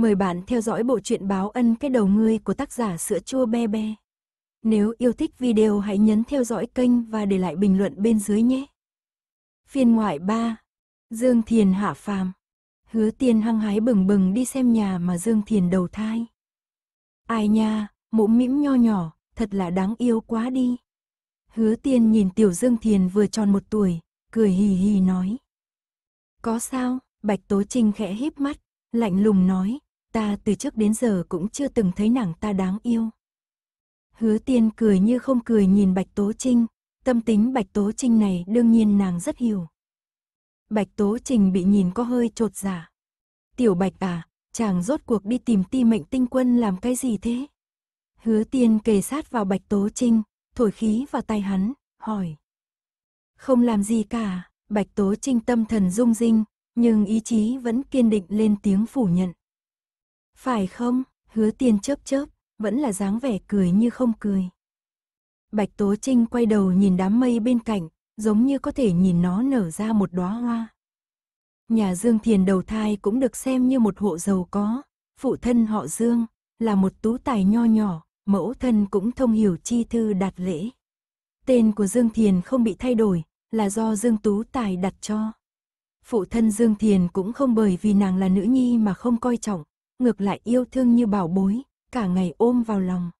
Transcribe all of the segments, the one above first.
Mời bạn theo dõi bộ truyện báo ân cái đầu ngươi của tác giả sữa chua be be. Nếu yêu thích video hãy nhấn theo dõi kênh và để lại bình luận bên dưới nhé. Phiên ngoại 3. Dương Thiền hạ phàm. Hứa Tiên hăng hái bừng bừng đi xem nhà mà Dương Thiền đầu thai. Ai nha, mũm mĩm nho nhỏ, thật là đáng yêu quá đi. Hứa Tiên nhìn tiểu Dương Thiền vừa tròn một tuổi, cười hì hì nói. Có sao, Bạch Tố Trinh khẽ híp mắt, lạnh lùng nói, Ta từ trước đến giờ cũng chưa từng thấy nàng ta đáng yêu. Hứa tiên cười như không cười nhìn Bạch Tố Trinh, tâm tính Bạch Tố Trinh này đương nhiên nàng rất hiểu. Bạch Tố Trinh bị nhìn có hơi trột giả. Dạ. Tiểu Bạch à, chàng rốt cuộc đi tìm ti mệnh tinh quân làm cái gì thế? Hứa tiên kề sát vào Bạch Tố Trinh, thổi khí vào tay hắn, hỏi. Không làm gì cả, Bạch Tố Trinh tâm thần rung rinh, nhưng ý chí vẫn kiên định lên tiếng phủ nhận. Phải không? Hứa tiên chớp chớp, vẫn là dáng vẻ cười như không cười. Bạch Tố Trinh quay đầu nhìn đám mây bên cạnh, giống như có thể nhìn nó nở ra một đóa hoa. Nhà Dương Thiền đầu thai cũng được xem như một hộ giàu có, phụ thân họ Dương, là một tú tài nho nhỏ, mẫu thân cũng thông hiểu chi thư đạt lễ. Tên của Dương Thiền không bị thay đổi, là do Dương Tú Tài đặt cho. Phụ thân Dương Thiền cũng không bởi vì nàng là nữ nhi mà không coi trọng, ngược lại yêu thương như bảo bối, cả ngày ôm vào lòng.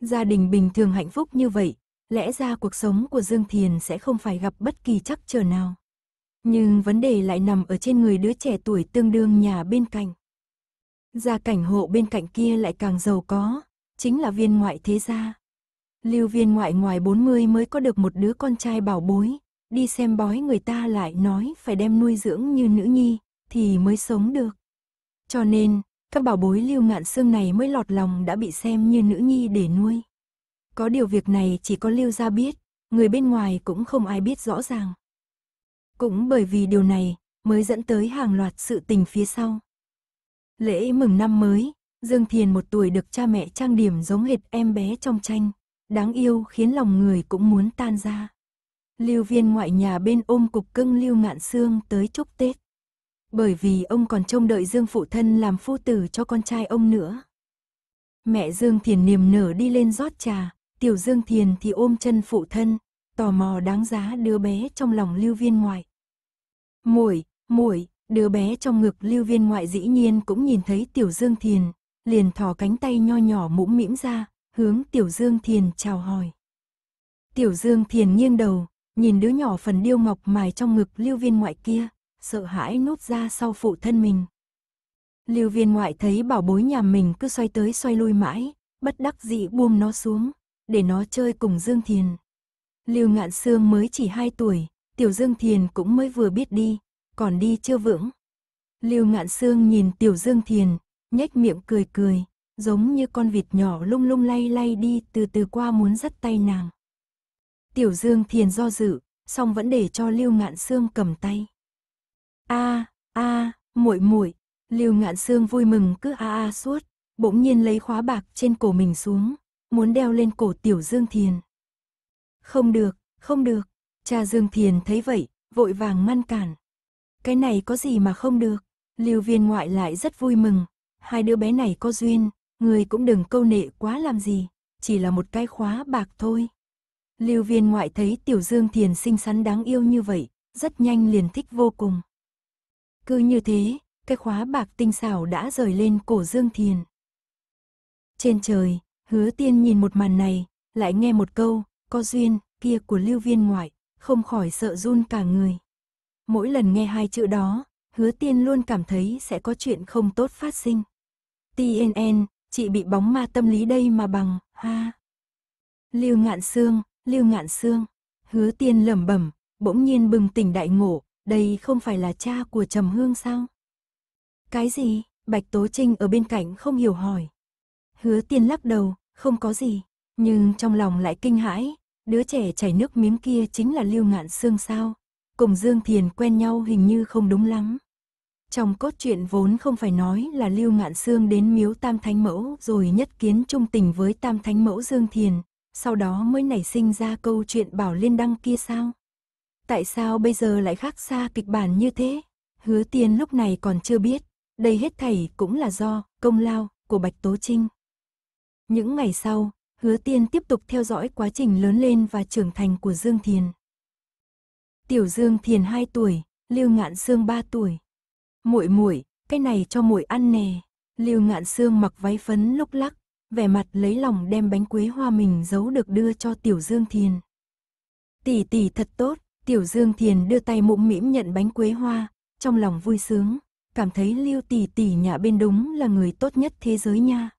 Gia đình bình thường hạnh phúc như vậy, lẽ ra cuộc sống của Dương Thiền sẽ không phải gặp bất kỳ chắc trở nào. Nhưng vấn đề lại nằm ở trên người đứa trẻ tuổi tương đương nhà bên cạnh. Gia cảnh hộ bên cạnh kia lại càng giàu có, chính là viên ngoại thế gia. Lưu viên ngoại ngoài 40 mới có được một đứa con trai bảo bối, đi xem bói người ta lại nói phải đem nuôi dưỡng như nữ nhi, thì mới sống được. Cho nên, các bảo bối lưu ngạn xương này mới lọt lòng đã bị xem như nữ nhi để nuôi. Có điều việc này chỉ có lưu gia biết, người bên ngoài cũng không ai biết rõ ràng. Cũng bởi vì điều này mới dẫn tới hàng loạt sự tình phía sau. Lễ mừng năm mới, Dương Thiền một tuổi được cha mẹ trang điểm giống hệt em bé trong tranh, đáng yêu khiến lòng người cũng muốn tan ra. Lưu viên ngoại nhà bên ôm cục cưng lưu ngạn xương tới chúc Tết. Bởi vì ông còn trông đợi Dương phụ thân làm phu tử cho con trai ông nữa. Mẹ Dương Thiền niềm nở đi lên rót trà, tiểu Dương Thiền thì ôm chân phụ thân, tò mò đáng giá đứa bé trong lòng lưu viên ngoại. Muội, muội, đứa bé trong ngực lưu viên ngoại dĩ nhiên cũng nhìn thấy tiểu Dương Thiền, liền thò cánh tay nho nhỏ mũm mĩm ra, hướng tiểu Dương Thiền chào hỏi. Tiểu Dương Thiền nghiêng đầu, nhìn đứa nhỏ phần điêu ngọc mài trong ngực lưu viên ngoại kia, sợ hãi nút ra sau phụ thân mình. Lưu viên ngoại thấy bảo bối nhà mình cứ xoay tới xoay lui mãi, bất đắc dĩ buông nó xuống, để nó chơi cùng Dương Thiền. Lưu ngạn sương mới chỉ 2 tuổi, tiểu Dương Thiền cũng mới vừa biết đi, còn đi chưa vững. Lưu ngạn sương nhìn tiểu Dương Thiền, nhếch miệng cười cười, giống như con vịt nhỏ lung lung lay lay đi từ từ qua muốn dắt tay nàng. Tiểu Dương Thiền do dự, song vẫn để cho Lưu Ngạn Sương cầm tay a a muội muội lưu ngạn xương vui mừng cứ a a suốt bỗng nhiên lấy khóa bạc trên cổ mình xuống muốn đeo lên cổ tiểu dương thiền không được không được cha dương thiền thấy vậy vội vàng ngăn cản cái này có gì mà không được lưu viên ngoại lại rất vui mừng hai đứa bé này có duyên người cũng đừng câu nệ quá làm gì chỉ là một cái khóa bạc thôi lưu viên ngoại thấy tiểu dương thiền xinh xắn đáng yêu như vậy rất nhanh liền thích vô cùng cứ như thế, cái khóa bạc tinh xảo đã rời lên cổ Dương Thiền. Trên trời, hứa tiên nhìn một màn này, lại nghe một câu, có duyên, kia của lưu viên ngoại, không khỏi sợ run cả người. Mỗi lần nghe hai chữ đó, hứa tiên luôn cảm thấy sẽ có chuyện không tốt phát sinh. TNN, chị bị bóng ma tâm lý đây mà bằng, ha. Lưu ngạn xương, lưu ngạn xương, hứa tiên lẩm bẩm, bỗng nhiên bừng tỉnh đại ngộ, đây không phải là cha của Trầm Hương sao? Cái gì? Bạch Tố Trinh ở bên cạnh không hiểu hỏi. Hứa tiên lắc đầu, không có gì, nhưng trong lòng lại kinh hãi, đứa trẻ chảy nước miếng kia chính là Lưu Ngạn Sương sao? Cùng Dương Thiền quen nhau hình như không đúng lắm. Trong cốt truyện vốn không phải nói là Lưu Ngạn Sương đến miếu Tam Thánh Mẫu rồi nhất kiến trung tình với Tam Thánh Mẫu Dương Thiền, sau đó mới nảy sinh ra câu chuyện bảo liên đăng kia sao? Tại sao bây giờ lại khác xa kịch bản như thế? Hứa tiên lúc này còn chưa biết, đây hết thảy cũng là do công lao của Bạch Tố Trinh. Những ngày sau, hứa tiên tiếp tục theo dõi quá trình lớn lên và trưởng thành của Dương Thiền. Tiểu Dương Thiền 2 tuổi, Lưu Ngạn Sương 3 tuổi. Muội muội, cái này cho muội ăn nè. Lưu Ngạn Sương mặc váy phấn lúc lắc, vẻ mặt lấy lòng đem bánh quế hoa mình giấu được đưa cho Tiểu Dương Thiền. Tỷ tỷ thật tốt, Tiểu Dương Thiền đưa tay mũm mĩm nhận bánh quế hoa, trong lòng vui sướng, cảm thấy Lưu Tỷ tỷ nhà bên đúng là người tốt nhất thế giới nha.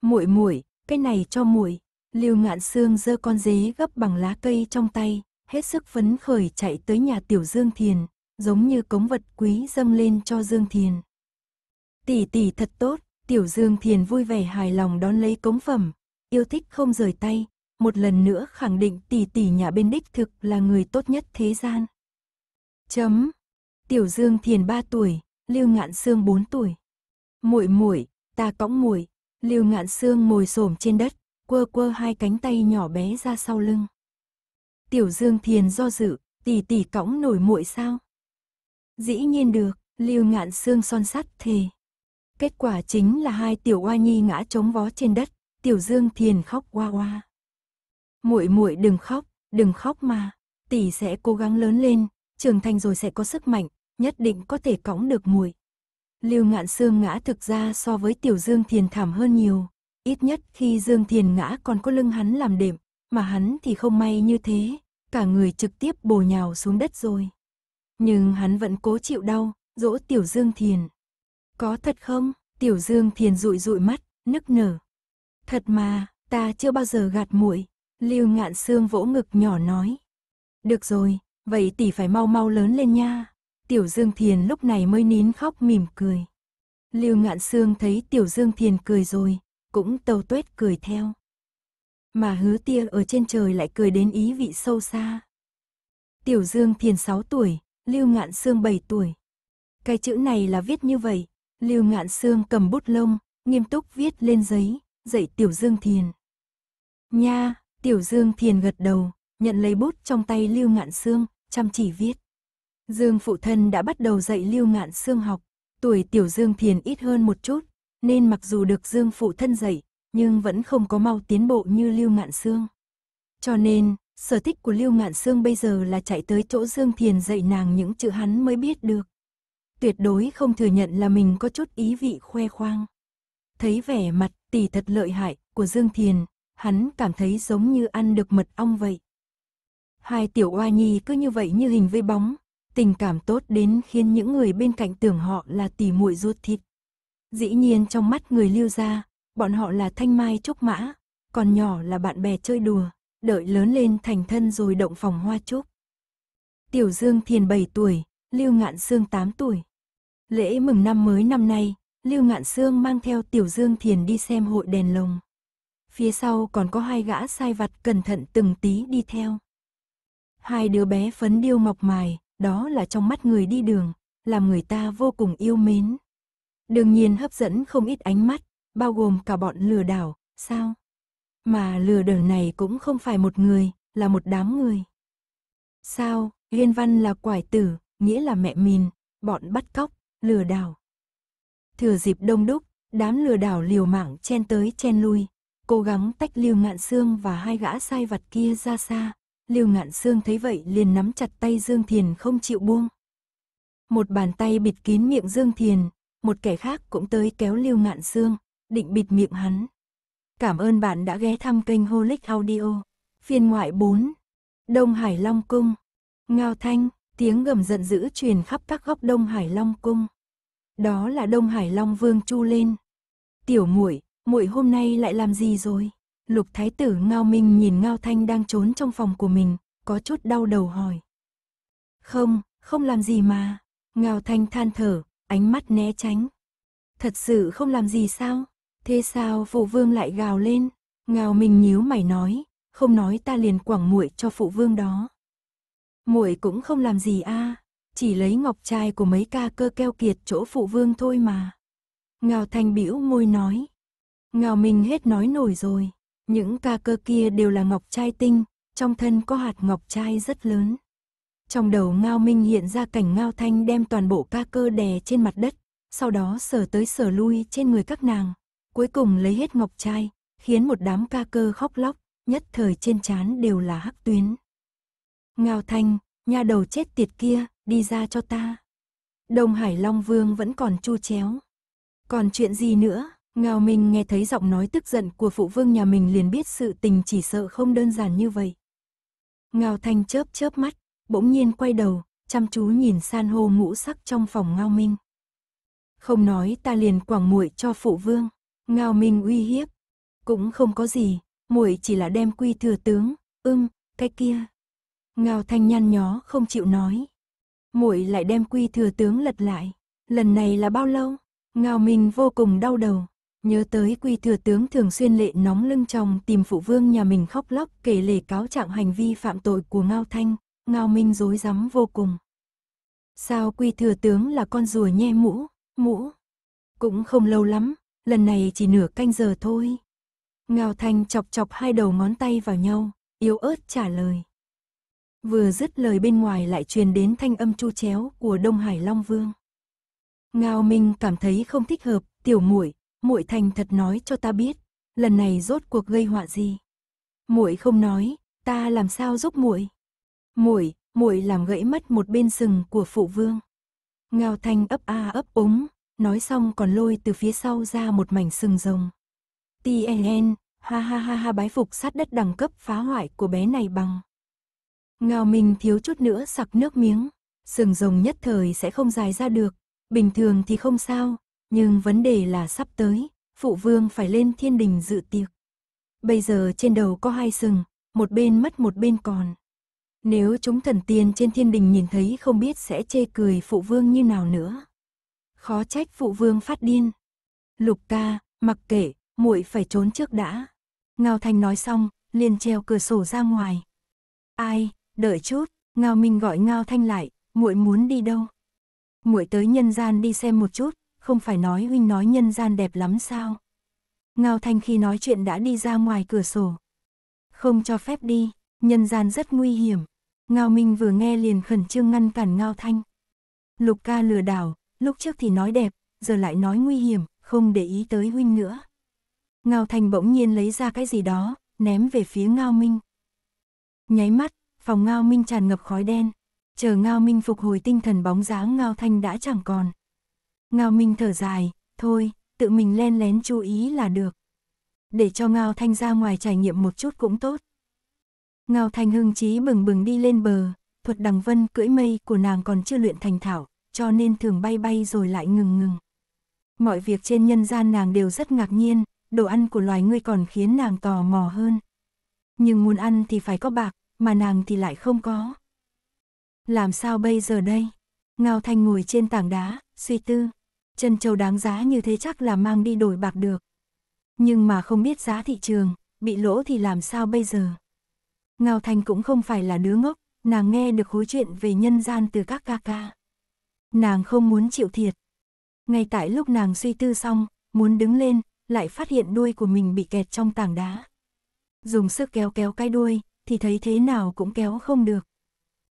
Muội muội, cái này cho muội. Lưu Ngạn Sương giơ con dế gấp bằng lá cây trong tay, hết sức phấn khởi chạy tới nhà Tiểu Dương Thiền, giống như cống vật quý dâng lên cho Dương Thiền. Tỷ tỷ thật tốt, Tiểu Dương Thiền vui vẻ hài lòng đón lấy cống phẩm, yêu thích không rời tay, một lần nữa khẳng định tỷ tỷ nhà bên đích thực là người tốt nhất thế gian. Chấm. Tiểu Dương Thiền 3 tuổi, Lưu Ngạn Sương 4 tuổi. Muội muội, ta cõng muội. Lưu Ngạn Sương ngồi xổm trên đất, quơ quơ hai cánh tay nhỏ bé ra sau lưng. Tiểu Dương Thiền do dự, tỷ tỷ cõng nổi muội sao? Dĩ nhiên được, Lưu Ngạn Sương son sắt thề. Kết quả chính là hai tiểu oa nhi ngã chống vó trên đất, Tiểu Dương Thiền khóc oa oa muội muội đừng khóc, đừng khóc mà, tỷ sẽ cố gắng lớn lên, trưởng thành rồi sẽ có sức mạnh, nhất định có thể cõng được muội. Lưu Ngạn Sương ngã thực ra so với Tiểu Dương Thiền thảm hơn nhiều, ít nhất khi Dương Thiền ngã còn có lưng hắn làm đệm, mà hắn thì không may như thế, cả người trực tiếp bổ nhào xuống đất rồi. Nhưng hắn vẫn cố chịu đau, dỗ Tiểu Dương Thiền. Có thật không? Tiểu Dương Thiền rụi rụi mắt, nức nở. Thật mà, ta chưa bao giờ gạt muội. Lưu ngạn Sương vỗ ngực nhỏ nói. Được rồi, vậy tỷ phải mau mau lớn lên nha. Tiểu Dương Thiền lúc này mới nín khóc mỉm cười. Lưu ngạn Sương thấy Tiểu Dương Thiền cười rồi, cũng tâu tuét cười theo. Mà hứa tia ở trên trời lại cười đến ý vị sâu xa. Tiểu Dương Thiền 6 tuổi, Lưu Ngạn Sương 7 tuổi. Cái chữ này là viết như vậy, Lưu Ngạn Sương cầm bút lông, nghiêm túc viết lên giấy, dạy Tiểu Dương Thiền. Nha, Tiểu Dương Thiền gật đầu, nhận lấy bút trong tay Lưu Ngạn Sương, chăm chỉ viết. Dương phụ thân đã bắt đầu dạy Lưu Ngạn Sương học, tuổi Tiểu Dương Thiền ít hơn một chút, nên mặc dù được Dương phụ thân dạy, nhưng vẫn không có mau tiến bộ như Lưu Ngạn Sương. Cho nên, sở thích của Lưu Ngạn Sương bây giờ là chạy tới chỗ Dương Thiền dạy nàng những chữ hắn mới biết được. Tuyệt đối không thừa nhận là mình có chút ý vị khoe khoang. Thấy vẻ mặt tỷ thật lợi hại của Dương Thiền, hắn cảm thấy giống như ăn được mật ong vậy. Hai tiểu oa nhi cứ như vậy như hình với bóng, tình cảm tốt đến khiến những người bên cạnh tưởng họ là tỉ muội ruột thịt. Dĩ nhiên trong mắt người lưu gia, bọn họ là thanh mai trúc mã, còn nhỏ là bạn bè chơi đùa, đợi lớn lên thành thân rồi động phòng hoa trúc. Tiểu Dương Thiền 7 tuổi, Lưu Ngạn Sương 8 tuổi. Lễ mừng năm mới năm nay, Lưu Ngạn Sương mang theo Tiểu Dương Thiền đi xem hội đèn lồng phía sau còn có hai gã sai vặt cẩn thận từng tí đi theo. Hai đứa bé phấn điêu mọc mài, đó là trong mắt người đi đường, làm người ta vô cùng yêu mến. Đương nhiên hấp dẫn không ít ánh mắt, bao gồm cả bọn lừa đảo, sao? Mà lừa đảo này cũng không phải một người, là một đám người. Sao, Liên Văn là quải tử, nghĩa là mẹ mìn, bọn bắt cóc, lừa đảo. Thừa dịp đông đúc, đám lừa đảo liều mạng chen tới chen lui, cố gắng tách Lưu Ngạn Sương và hai gã sai vặt kia ra xa. Lưu Ngạn Sương thấy vậy liền nắm chặt tay Dương Thiền không chịu buông. Một bàn tay bịt kín miệng Dương Thiền, một kẻ khác cũng tới kéo Lưu Ngạn Sương, định bịt miệng hắn. Cảm ơn bạn đã ghé thăm kênh Holic Audio, phiên ngoại 4, Đông Hải Long Cung, Ngao Thanh, tiếng gầm giận dữ truyền khắp các góc Đông Hải Long Cung. Đó là Đông Hải Long Vương chu lên. Tiểu muội muội hôm nay lại làm gì rồi? Lục Thái tử Ngao Minh nhìn Ngao Thanh đang trốn trong phòng của mình, có chút đau đầu hỏi. Không, không làm gì mà. Ngao Thanh than thở, ánh mắt né tránh. Thật sự không làm gì sao? Thế sao phụ vương lại gào lên? Ngao Minh nhíu mày nói, không nói ta liền quẳng muội cho phụ vương đó. Muội cũng không làm gì a, chỉ lấy ngọc trai của mấy ca cơ keo kiệt chỗ phụ vương thôi mà. Ngao Thanh bĩu môi nói, Ngào mình hết nói nổi rồi. Những ca cơ kia đều là ngọc trai tinh, trong thân có hạt ngọc trai rất lớn. Trong đầu Ngao Minh hiện ra cảnh Ngao Thanh đem toàn bộ ca cơ đè trên mặt đất, sau đó sờ tới sờ lui trên người các nàng, cuối cùng lấy hết ngọc trai, khiến một đám ca cơ khóc lóc, nhất thời trên trán đều là hắc tuyến. Ngao Thanh, nhà đầu chết tiệt kia, đi ra cho ta. Đông Hải Long Vương vẫn còn chu chéo. Còn chuyện gì nữa? Ngao Minh nghe thấy giọng nói tức giận của phụ vương nhà mình liền biết sự tình chỉ sợ không đơn giản như vậy. Ngao Thanh chớp chớp mắt, bỗng nhiên quay đầu, chăm chú nhìn san hô ngũ sắc trong phòng Ngao Minh. Không nói ta liền quảng muội cho phụ vương, Ngao Minh uy hiếp, cũng không có gì, muội chỉ là đem quy thừa tướng, ưng, cái kia. Ngao Thanh nhăn nhó không chịu nói. Muội lại đem quy thừa tướng lật lại, lần này là bao lâu? Ngao Minh vô cùng đau đầu, Nhớ tới quy thừa tướng thường xuyên lệ nóng lưng chồng tìm phụ vương nhà mình khóc lóc kể lể cáo trạng hành vi phạm tội của Ngao Thanh, Ngao Minh dối rắm vô cùng. Sao quy thừa tướng là con rùa nhe mũ, mũ? Cũng không lâu lắm, lần này chỉ nửa canh giờ thôi. Ngao Thanh chọc chọc hai đầu ngón tay vào nhau, yếu ớt trả lời. Vừa dứt lời bên ngoài lại truyền đến thanh âm chu chéo của Đông Hải Long Vương. Ngao Minh cảm thấy không thích hợp, tiểu muội muội thành thật nói cho ta biết, lần này rốt cuộc gây họa gì? Muội không nói, ta làm sao giúp muội? Muội, muội làm gãy mất một bên sừng của phụ vương. Ngao Thanh ấp a ấp úng, nói xong còn lôi từ phía sau ra một mảnh sừng rồng. TLN, ha ha ha ha bái phục sát đất đẳng cấp phá hoại của bé này bằng. Ngao Minh thiếu chút nữa sặc nước miếng, sừng rồng nhất thời sẽ không dài ra được, bình thường thì không sao, nhưng vấn đề là sắp tới, phụ vương phải lên thiên đình dự tiệc. Bây giờ trên đầu có hai sừng, một bên mất một bên còn. Nếu chúng thần tiên trên thiên đình nhìn thấy không biết sẽ chê cười phụ vương như nào nữa. Khó trách phụ vương phát điên. Lục ca, mặc kệ, muội phải trốn trước đã. Ngao Thành nói xong, liền treo cửa sổ ra ngoài. Ai, đợi chút, Ngao Minh gọi Ngao Thanh lại, muội muốn đi đâu? Muội tới nhân gian đi xem một chút, không phải nói huynh nói nhân gian đẹp lắm sao. Ngao Thanh khi nói chuyện đã đi ra ngoài cửa sổ. Không cho phép đi, nhân gian rất nguy hiểm. Ngao Minh vừa nghe liền khẩn trương ngăn cản Ngao Thanh. Lục ca lừa đảo, lúc trước thì nói đẹp, giờ lại nói nguy hiểm, không để ý tới huynh nữa. Ngao Thanh bỗng nhiên lấy ra cái gì đó, ném về phía Ngao Minh. Nháy mắt, phòng Ngao Minh tràn ngập khói đen. Chờ Ngao Minh phục hồi tinh thần bóng dáng Ngao Thanh đã chẳng còn. Ngao Minh thở dài, thôi, tự mình len lén chú ý là được. Để cho Ngao Thanh ra ngoài trải nghiệm một chút cũng tốt. Ngao Thanh hưng trí bừng bừng đi lên bờ, thuật đằng vân cưỡi mây của nàng còn chưa luyện thành thảo, cho nên thường bay bay rồi lại ngừng ngừng. Mọi việc trên nhân gian nàng đều rất ngạc nhiên, đồ ăn của loài ngươi còn khiến nàng tò mò hơn. Nhưng muốn ăn thì phải có bạc, mà nàng thì lại không có. Làm sao bây giờ đây? Ngao Thanh ngồi trên tảng đá, suy tư chân châu đáng giá như thế chắc là mang đi đổi bạc được. Nhưng mà không biết giá thị trường, bị lỗ thì làm sao bây giờ. Ngao Thanh cũng không phải là đứa ngốc, nàng nghe được hối chuyện về nhân gian từ các ca ca. Nàng không muốn chịu thiệt. Ngay tại lúc nàng suy tư xong, muốn đứng lên, lại phát hiện đuôi của mình bị kẹt trong tảng đá. Dùng sức kéo kéo cái đuôi, thì thấy thế nào cũng kéo không được.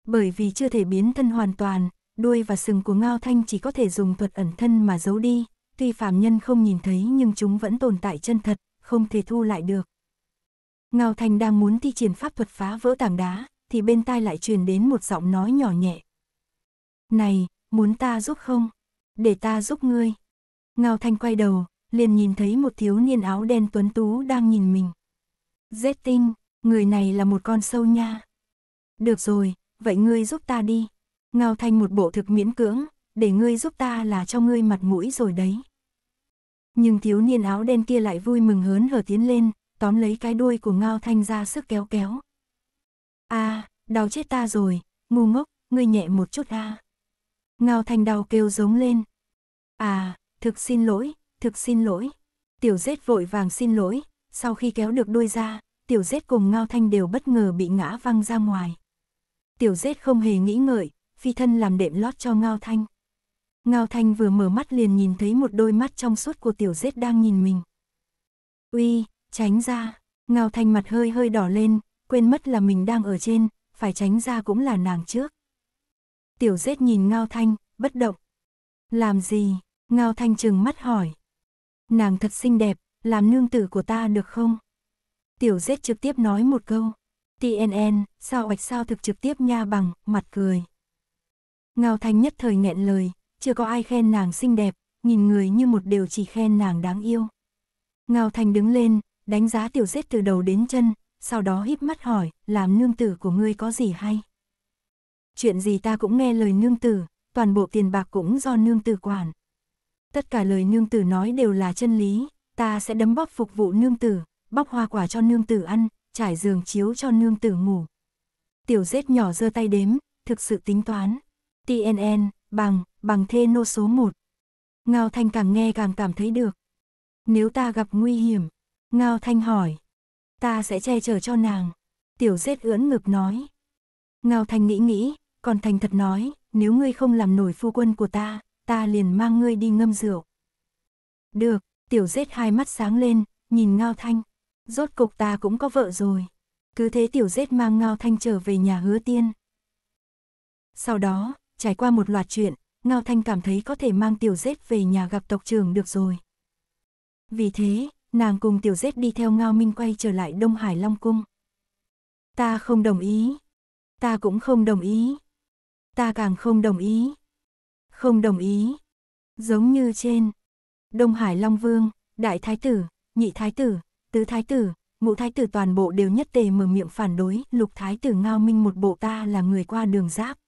Bởi vì chưa thể biến thân hoàn toàn, đuôi và sừng của Ngao Thanh chỉ có thể dùng thuật ẩn thân mà giấu đi, tuy phàm nhân không nhìn thấy nhưng chúng vẫn tồn tại chân thật, không thể thu lại được. Ngao Thanh đang muốn thi triển pháp thuật phá vỡ tảng đá, thì bên tai lại truyền đến một giọng nói nhỏ nhẹ. Này, muốn ta giúp không? Để ta giúp ngươi. Ngao Thanh quay đầu, liền nhìn thấy một thiếu niên áo đen tuấn tú đang nhìn mình. Dết tinh, người này là một con sâu nha. Được rồi, vậy ngươi giúp ta đi. Ngao Thanh một bộ thực miễn cưỡng, để ngươi giúp ta là cho ngươi mặt mũi rồi đấy. Nhưng thiếu niên áo đen kia lại vui mừng hớn hở tiến lên, tóm lấy cái đuôi của Ngao Thanh ra sức kéo kéo. a à, đau chết ta rồi, ngu ngốc, ngươi nhẹ một chút a Ngao Thanh đau kêu giống lên. À, thực xin lỗi, thực xin lỗi. Tiểu dết vội vàng xin lỗi, sau khi kéo được đuôi ra, tiểu dết cùng Ngao Thanh đều bất ngờ bị ngã văng ra ngoài. Tiểu dết không hề nghĩ ngợi, phi thân làm đệm lót cho Ngao Thanh. Ngao Thanh vừa mở mắt liền nhìn thấy một đôi mắt trong suốt của tiểu dết đang nhìn mình. Uy, tránh ra, Ngao Thanh mặt hơi hơi đỏ lên, quên mất là mình đang ở trên, phải tránh ra cũng là nàng trước. Tiểu dết nhìn Ngao Thanh, bất động. Làm gì? Ngao Thanh chừng mắt hỏi. Nàng thật xinh đẹp, làm nương tử của ta được không? Tiểu dết trực tiếp nói một câu. TNN, sao oạch sao thực trực tiếp nha bằng, mặt cười. Ngao Thanh nhất thời nghẹn lời, chưa có ai khen nàng xinh đẹp, nhìn người như một đều chỉ khen nàng đáng yêu. Ngao Thanh đứng lên, đánh giá tiểu xếp từ đầu đến chân, sau đó híp mắt hỏi, làm nương tử của ngươi có gì hay? Chuyện gì ta cũng nghe lời nương tử, toàn bộ tiền bạc cũng do nương tử quản. Tất cả lời nương tử nói đều là chân lý, ta sẽ đấm bóp phục vụ nương tử, bóc hoa quả cho nương tử ăn, trải giường chiếu cho nương tử ngủ. Tiểu rết nhỏ giơ tay đếm, thực sự tính toán. TNN, bằng, bằng thê nô số 1. Ngao Thanh càng nghe càng cảm thấy được. Nếu ta gặp nguy hiểm, Ngao Thanh hỏi, ta sẽ che chở cho nàng. Tiểu dết ưỡn ngực nói. Ngao Thanh nghĩ nghĩ, còn Thành thật nói, nếu ngươi không làm nổi phu quân của ta, ta liền mang ngươi đi ngâm rượu. Được, tiểu dết hai mắt sáng lên, nhìn Ngao Thanh. Rốt cục ta cũng có vợ rồi. Cứ thế tiểu dết mang Ngao Thanh trở về nhà hứa tiên. Sau đó, Trải qua một loạt chuyện, Ngao Thanh cảm thấy có thể mang tiểu dết về nhà gặp tộc trưởng được rồi. Vì thế, nàng cùng tiểu dết đi theo Ngao Minh quay trở lại Đông Hải Long Cung. Ta không đồng ý. Ta cũng không đồng ý. Ta càng không đồng ý. Không đồng ý. Giống như trên. Đông Hải Long Vương, Đại Thái Tử, Nhị Thái Tử, Tứ Thái Tử, Ngũ Thái Tử toàn bộ đều nhất tề mở miệng phản đối. Lục Thái Tử Ngao Minh một bộ ta là người qua đường giáp.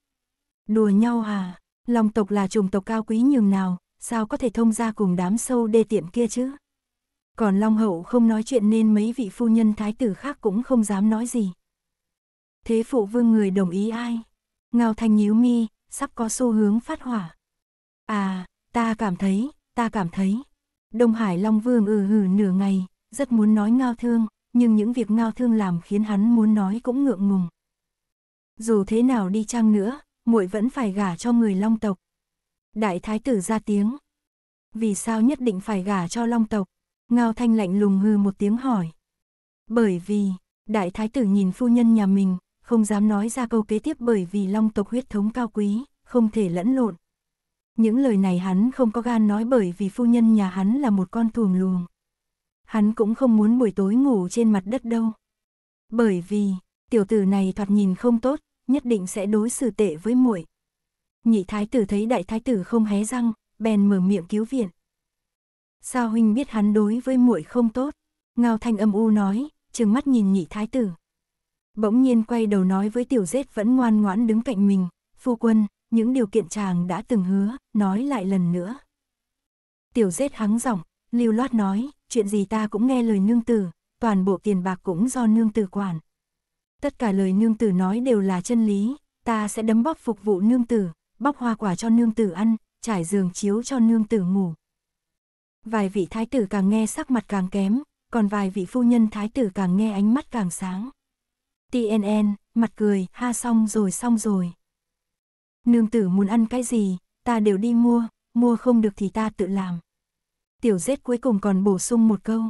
Đùa nhau à, long tộc là chủng tộc cao quý nhường nào, sao có thể thông gia cùng đám sâu đê tiện kia chứ? Còn Long Hậu không nói chuyện nên mấy vị phu nhân thái tử khác cũng không dám nói gì. Thế phụ vương người đồng ý ai? Ngao Thanh nhíu mi, sắp có xu hướng phát hỏa. À, ta cảm thấy, ta cảm thấy. Đông Hải Long Vương ừ hừ nửa ngày, rất muốn nói ngao thương, nhưng những việc ngao thương làm khiến hắn muốn nói cũng ngượng ngùng. Dù thế nào đi chăng nữa, muội vẫn phải gả cho người Long tộc. Đại thái tử ra tiếng. Vì sao nhất định phải gả cho Long tộc? Ngao Thanh lạnh lùng hư một tiếng hỏi. Bởi vì, đại thái tử nhìn phu nhân nhà mình, không dám nói ra câu kế tiếp bởi vì Long tộc huyết thống cao quý, không thể lẫn lộn. Những lời này hắn không có gan nói bởi vì phu nhân nhà hắn là một con thùm luồng. Hắn cũng không muốn buổi tối ngủ trên mặt đất đâu. Bởi vì, tiểu tử này thoạt nhìn không tốt, nhất định sẽ đối xử tệ với muội. Nhị thái tử thấy đại thái tử không hé răng, bèn mở miệng cứu viện. Sao huynh biết hắn đối với muội không tốt? Ngao thanh âm u nói, trừng mắt nhìn nhị thái tử. Bỗng nhiên quay đầu nói với tiểu dết vẫn ngoan ngoãn đứng cạnh mình, phu quân, những điều kiện chàng đã từng hứa, nói lại lần nữa. Tiểu dết hắng giọng, lưu loát nói, chuyện gì ta cũng nghe lời nương tử, toàn bộ tiền bạc cũng do nương tử quản. Tất cả lời nương tử nói đều là chân lý, ta sẽ đấm bóp phục vụ nương tử, bóc hoa quả cho nương tử ăn, trải giường chiếu cho nương tử ngủ. Vài vị thái tử càng nghe sắc mặt càng kém, còn vài vị phu nhân thái tử càng nghe ánh mắt càng sáng. TNN, mặt cười, ha xong rồi xong rồi. Nương tử muốn ăn cái gì, ta đều đi mua, mua không được thì ta tự làm. Tiểu dết cuối cùng còn bổ sung một câu.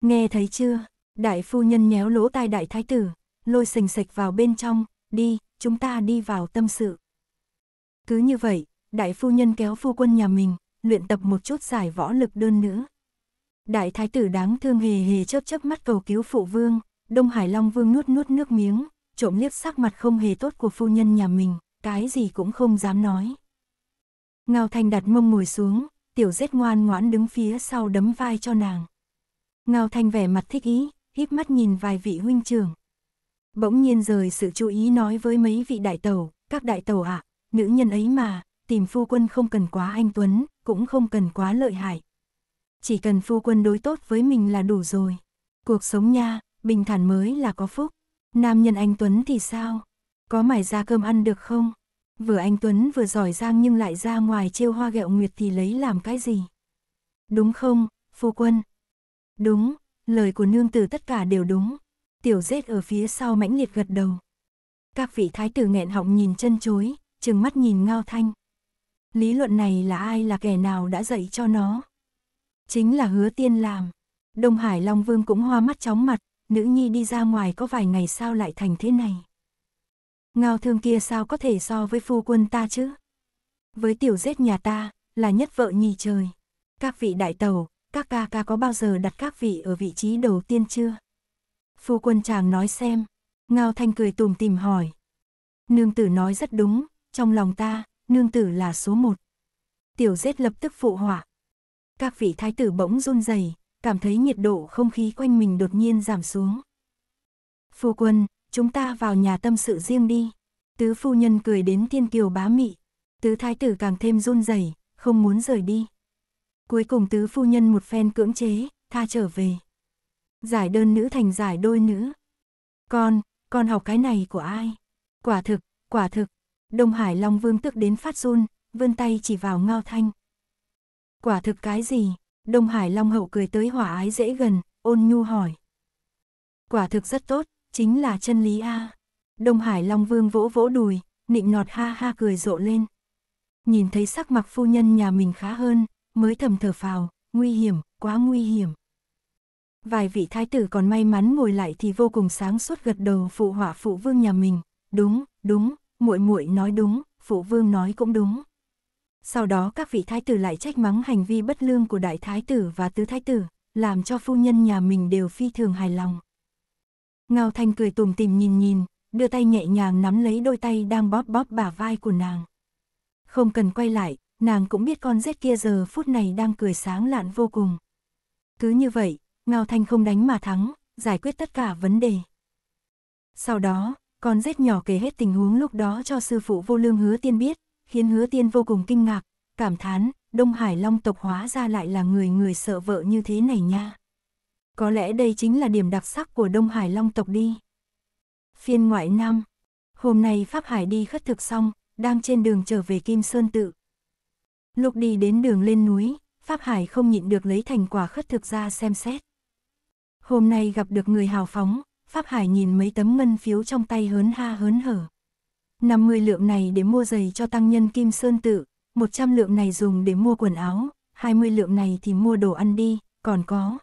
Nghe thấy chưa, đại phu nhân nhéo lỗ tai đại thái tử, lôi sình sạch vào bên trong, đi, chúng ta đi vào tâm sự. Cứ như vậy, đại phu nhân kéo phu quân nhà mình, luyện tập một chút giải võ lực đơn nữa. Đại thái tử đáng thương hề hề chớp chớp mắt cầu cứu phụ vương, Đông Hải Long Vương nuốt nuốt nước miếng, trộm liếc sắc mặt không hề tốt của phu nhân nhà mình, cái gì cũng không dám nói. Ngao Thanh đặt mông ngồi xuống, tiểu rết ngoan ngoãn đứng phía sau đấm vai cho nàng. Ngao Thanh vẻ mặt thích ý, híp mắt nhìn vài vị huynh trưởng, Bỗng nhiên rời sự chú ý nói với mấy vị đại tàu, các đại tàu ạ, à, nữ nhân ấy mà, tìm phu quân không cần quá anh Tuấn, cũng không cần quá lợi hại. Chỉ cần phu quân đối tốt với mình là đủ rồi. Cuộc sống nha, bình thản mới là có phúc. Nam nhân anh Tuấn thì sao? Có mải ra cơm ăn được không? Vừa anh Tuấn vừa giỏi giang nhưng lại ra ngoài trêu hoa ghẹo nguyệt thì lấy làm cái gì? Đúng không, phu quân? Đúng, lời của nương tử tất cả đều đúng. Tiểu dết ở phía sau mãnh liệt gật đầu. Các vị thái tử nghẹn họng nhìn chân chối, chừng mắt nhìn ngao thanh. Lý luận này là ai là kẻ nào đã dạy cho nó? Chính là hứa tiên làm. Đông Hải Long Vương cũng hoa mắt chóng mặt, nữ nhi đi ra ngoài có vài ngày sao lại thành thế này. Ngao thương kia sao có thể so với phu quân ta chứ? Với tiểu dết nhà ta, là nhất vợ nhì trời. Các vị đại tàu, các ca ca có bao giờ đặt các vị ở vị trí đầu tiên chưa? Phu quân chàng nói xem. Ngao Thanh cười tùm tìm hỏi. Nương tử nói rất đúng, trong lòng ta, nương tử là số một. Tiểu dết lập tức phụ họa. Các vị thái tử bỗng run rẩy, cảm thấy nhiệt độ không khí quanh mình đột nhiên giảm xuống. Phu quân, chúng ta vào nhà tâm sự riêng đi. Tứ phu nhân cười đến thiên kiều bá mị. Tứ thái tử càng thêm run rẩy, không muốn rời đi. Cuối cùng tứ phu nhân một phen cưỡng chế, tha trở về. Giải đơn nữ thành giải đôi nữ. Con, con học cái này của ai? Quả thực, quả thực. Đông Hải Long Vương tức đến phát run, vươn tay chỉ vào Ngao Thanh. Quả thực cái gì? Đông Hải Long Hậu cười tới hỏa ái dễ gần, ôn nhu hỏi. Quả thực rất tốt, chính là chân lý A. Đông Hải Long Vương vỗ vỗ đùi, nịnh nọt ha ha cười rộ lên. Nhìn thấy sắc mặt phu nhân nhà mình khá hơn, mới thầm thở phào, nguy hiểm, quá nguy hiểm. Vài vị thái tử còn may mắn ngồi lại thì vô cùng sáng suốt gật đầu phụ hỏa phụ vương nhà mình, đúng, đúng, muội muội nói đúng, phụ vương nói cũng đúng. Sau đó các vị thái tử lại trách mắng hành vi bất lương của đại thái tử và tứ thái tử, làm cho phu nhân nhà mình đều phi thường hài lòng. Ngao Thanh cười tùm tìm nhìn nhìn, đưa tay nhẹ nhàng nắm lấy đôi tay đang bóp bóp bả vai của nàng. Không cần quay lại, nàng cũng biết con rết kia giờ phút này đang cười sáng lạn vô cùng. Cứ như vậy, Ngao Thanh không đánh mà thắng, giải quyết tất cả vấn đề. Sau đó, con rết nhỏ kể hết tình huống lúc đó cho sư phụ vô lương hứa tiên biết, khiến hứa tiên vô cùng kinh ngạc, cảm thán, Đông Hải Long tộc hóa ra lại là người người sợ vợ như thế này nha. Có lẽ đây chính là điểm đặc sắc của Đông Hải Long tộc đi. Phiên ngoại năm, hôm nay Pháp Hải đi khất thực xong, đang trên đường trở về Kim Sơn Tự. Lúc đi đến đường lên núi, Pháp Hải không nhịn được lấy thành quả khất thực ra xem xét. Hôm nay gặp được người hào phóng, Pháp Hải nhìn mấy tấm ngân phiếu trong tay hớn ha hớn hở. 50 lượng này để mua giày cho tăng nhân Kim Sơn Tự, 100 lượng này dùng để mua quần áo, 20 lượng này thì mua đồ ăn đi, còn có.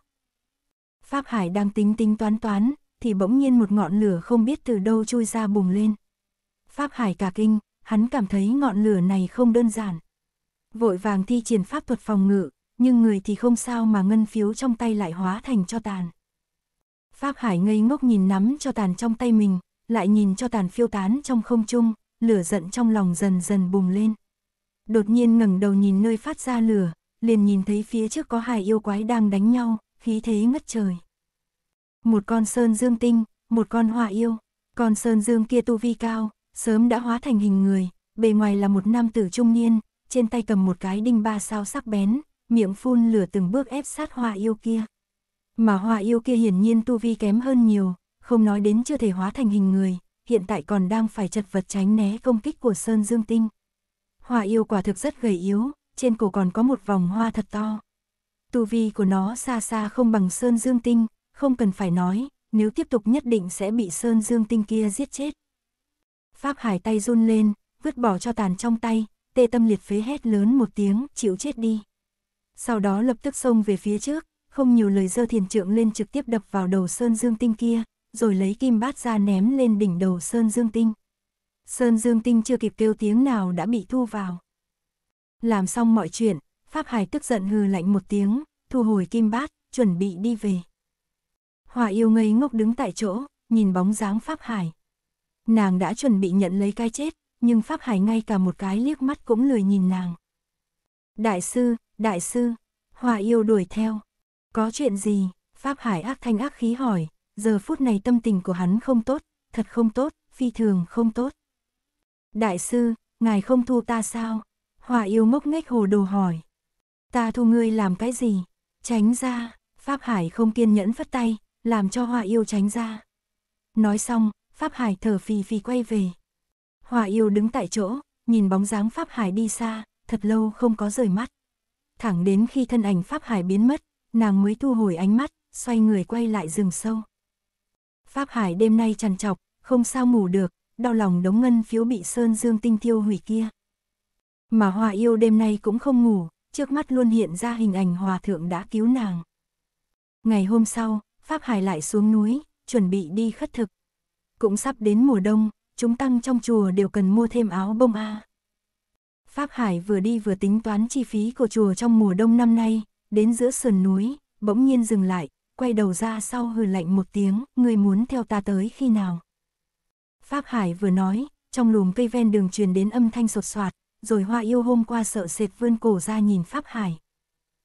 Pháp Hải đang tính tính toán toán, thì bỗng nhiên một ngọn lửa không biết từ đâu chui ra bùng lên. Pháp Hải cả kinh, hắn cảm thấy ngọn lửa này không đơn giản. Vội vàng thi triển pháp thuật phòng ngự, nhưng người thì không sao mà ngân phiếu trong tay lại hóa thành cho tàn. Pháp Hải ngây ngốc nhìn nắm cho tàn trong tay mình, lại nhìn cho tàn phiêu tán trong không trung, lửa giận trong lòng dần dần bùng lên. Đột nhiên ngẩng đầu nhìn nơi phát ra lửa, liền nhìn thấy phía trước có hai yêu quái đang đánh nhau, khí thế ngất trời. Một con sơn dương tinh, một con hỏa yêu, con sơn dương kia tu vi cao, sớm đã hóa thành hình người, bề ngoài là một nam tử trung niên, trên tay cầm một cái đinh ba sao sắc bén, miệng phun lửa từng bước ép sát hỏa yêu kia. Mà họa yêu kia hiển nhiên tu vi kém hơn nhiều, không nói đến chưa thể hóa thành hình người, hiện tại còn đang phải chật vật tránh né công kích của Sơn Dương Tinh. Họa yêu quả thực rất gầy yếu, trên cổ còn có một vòng hoa thật to. Tu vi của nó xa xa không bằng Sơn Dương Tinh, không cần phải nói, nếu tiếp tục nhất định sẽ bị Sơn Dương Tinh kia giết chết. Pháp Hải tay run lên, vứt bỏ cho tàn trong tay, tê tâm liệt phế hét lớn một tiếng, chịu chết đi. Sau đó lập tức xông về phía trước, không nhiều lời dơ thiền trượng lên trực tiếp đập vào đầu Sơn Dương Tinh kia, rồi lấy kim bát ra ném lên đỉnh đầu Sơn Dương Tinh. Sơn Dương Tinh chưa kịp kêu tiếng nào đã bị thu vào. Làm xong mọi chuyện, Pháp Hải tức giận hừ lạnh một tiếng, thu hồi kim bát, chuẩn bị đi về. Hòa yêu ngây ngốc đứng tại chỗ, nhìn bóng dáng Pháp Hải. Nàng đã chuẩn bị nhận lấy cái chết, nhưng Pháp Hải ngay cả một cái liếc mắt cũng lười nhìn nàng. Đại sư, đại sư, Hòa yêu đuổi theo. Có chuyện gì? Pháp Hải ác thanh ác khí hỏi, giờ phút này tâm tình của hắn không tốt, thật không tốt, phi thường không tốt. Đại sư, ngài không thu ta sao? Hòa yêu mốc nghếch hồ đồ hỏi. Ta thu ngươi làm cái gì? Tránh ra, Pháp Hải không kiên nhẫn phất tay, làm cho Hòa yêu tránh ra. Nói xong, Pháp Hải thở phì phì quay về. Hòa yêu đứng tại chỗ, nhìn bóng dáng Pháp Hải đi xa, thật lâu không có rời mắt. Thẳng đến khi thân ảnh Pháp Hải biến mất, nàng mới thu hồi ánh mắt, xoay người quay lại rừng sâu. Pháp Hải đêm nay trằn trọc, không sao ngủ được, đau lòng đống ngân phiếu bị Sơn Dương Tinh thiêu hủy kia. Mà Hòa Yêu đêm nay cũng không ngủ, trước mắt luôn hiện ra hình ảnh Hòa Thượng đã cứu nàng. Ngày hôm sau, Pháp Hải lại xuống núi, chuẩn bị đi khất thực. Cũng sắp đến mùa đông, chúng tăng trong chùa đều cần mua thêm áo bông a. Pháp Hải vừa đi vừa tính toán chi phí của chùa trong mùa đông năm nay, đến giữa sườn núi, bỗng nhiên dừng lại, quay đầu ra sau hừ lạnh một tiếng, người muốn theo ta tới khi nào? Pháp Hải vừa nói, trong lùm cây ven đường truyền đến âm thanh sột soạt, rồi hoa yêu hôm qua sợ sệt vươn cổ ra nhìn Pháp Hải.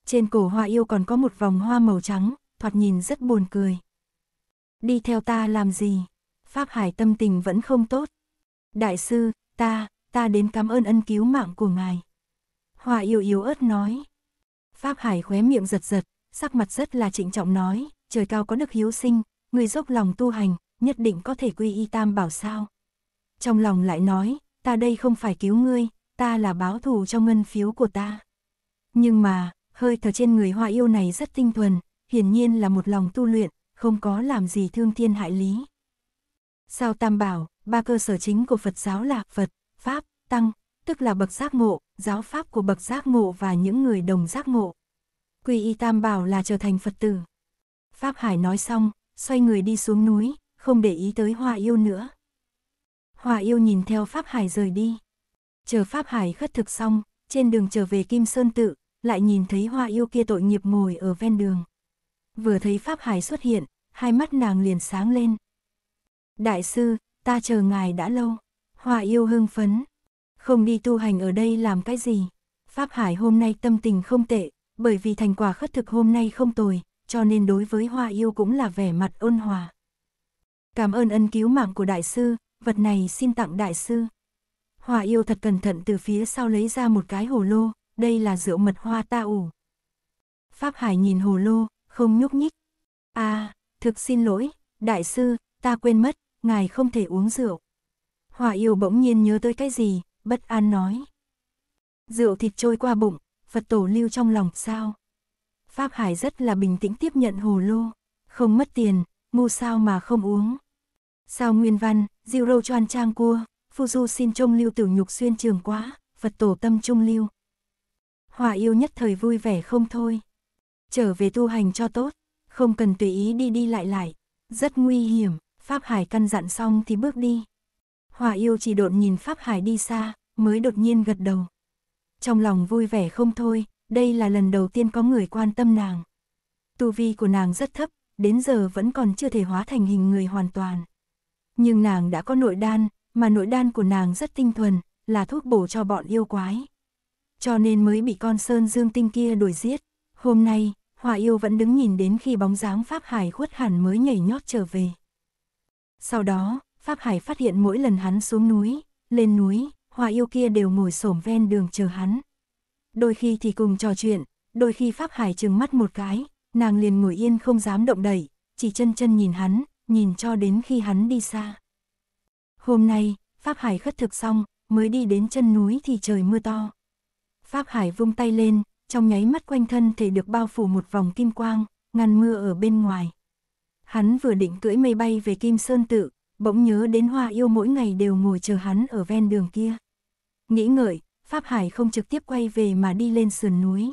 Trên cổ hoa yêu còn có một vòng hoa màu trắng, thoạt nhìn rất buồn cười. Đi theo ta làm gì? Pháp Hải tâm tình vẫn không tốt. Đại sư, ta, ta đến cảm ơn ân cứu mạng của ngài. Hoa yêu yếu ớt nói. Pháp Hải khóe miệng giật giật, sắc mặt rất là trịnh trọng nói, trời cao có đức hiếu sinh, người dốc lòng tu hành, nhất định có thể quy y tam bảo sao. Trong lòng lại nói, ta đây không phải cứu ngươi, ta là báo thù cho ngân phiếu của ta. Nhưng mà, hơi thở trên người hoa yêu này rất tinh thuần, hiển nhiên là một lòng tu luyện, không có làm gì thương thiên hại lý. Sao tam bảo, ba cơ sở chính của Phật giáo là Phật, Pháp, Tăng, tức là bậc giác ngộ, giáo pháp của bậc giác ngộ và những người đồng giác ngộ. Quy y tam bảo là trở thành Phật tử. Pháp Hải nói xong, xoay người đi xuống núi, không để ý tới Hòa Yêu nữa. Hòa Yêu nhìn theo Pháp Hải rời đi. Chờ Pháp Hải khất thực xong, trên đường trở về Kim Sơn Tự, lại nhìn thấy Hòa Yêu kia tội nghiệp ngồi ở ven đường. Vừa thấy Pháp Hải xuất hiện, hai mắt nàng liền sáng lên. Đại sư, ta chờ ngài đã lâu. Hòa Yêu hưng phấn, không đi tu hành ở đây làm cái gì? Pháp Hải hôm nay tâm tình không tệ, bởi vì thành quả khất thực hôm nay không tồi, cho nên đối với Hoa Yêu cũng là vẻ mặt ôn hòa. Cảm ơn ân cứu mạng của đại sư, vật này xin tặng đại sư. Hoa Yêu thật cẩn thận từ phía sau lấy ra một cái hồ lô, đây là rượu mật hoa ta ủ. Pháp Hải nhìn hồ lô, không nhúc nhích. À, thực xin lỗi, đại sư, ta quên mất, ngài không thể uống rượu. Hòa yêu bỗng nhiên nhớ tới cái gì, bất an nói. Rượu thịt trôi qua bụng, Phật tổ lưu trong lòng sao? Pháp Hải rất là bình tĩnh tiếp nhận hồ lô, không mất tiền, ngu sao mà không uống. Sao nguyên văn, diêu râu choan trang cua, phu du xin trông lưu tử nhục xuyên trường quá, Phật tổ tâm trung lưu. Hòa yêu nhất thời vui vẻ không thôi. Trở về tu hành cho tốt, không cần tùy ý đi đi lại lại, rất nguy hiểm, Pháp Hải căn dặn xong thì bước đi. Hòa yêu chỉ độn nhìn Pháp Hải đi xa, mới đột nhiên gật đầu. Trong lòng vui vẻ không thôi, đây là lần đầu tiên có người quan tâm nàng. Tu vi của nàng rất thấp, đến giờ vẫn còn chưa thể hóa thành hình người hoàn toàn. Nhưng nàng đã có nội đan, mà nội đan của nàng rất tinh thuần, là thuốc bổ cho bọn yêu quái. Cho nên mới bị con Sơn Dương Tinh kia đuổi giết. Hôm nay, Hòa Yêu vẫn đứng nhìn đến khi bóng dáng Pháp Hải khuất hẳn mới nhảy nhót trở về. Sau đó, Pháp Hải phát hiện mỗi lần hắn xuống núi, lên núi, hòa yêu kia đều ngồi xổm ven đường chờ hắn. Đôi khi thì cùng trò chuyện, đôi khi Pháp Hải trừng mắt một cái, nàng liền ngồi yên không dám động đẩy, chỉ chân chân nhìn hắn, nhìn cho đến khi hắn đi xa. Hôm nay, Pháp Hải khất thực xong, mới đi đến chân núi thì trời mưa to. Pháp Hải vung tay lên, trong nháy mắt quanh thân thể được bao phủ một vòng kim quang, ngăn mưa ở bên ngoài. Hắn vừa định cưỡi mây bay về Kim Sơn Tự, bỗng nhớ đến hoa yêu mỗi ngày đều ngồi chờ hắn ở ven đường kia. Nghĩ ngợi, Pháp Hải không trực tiếp quay về mà đi lên sườn núi.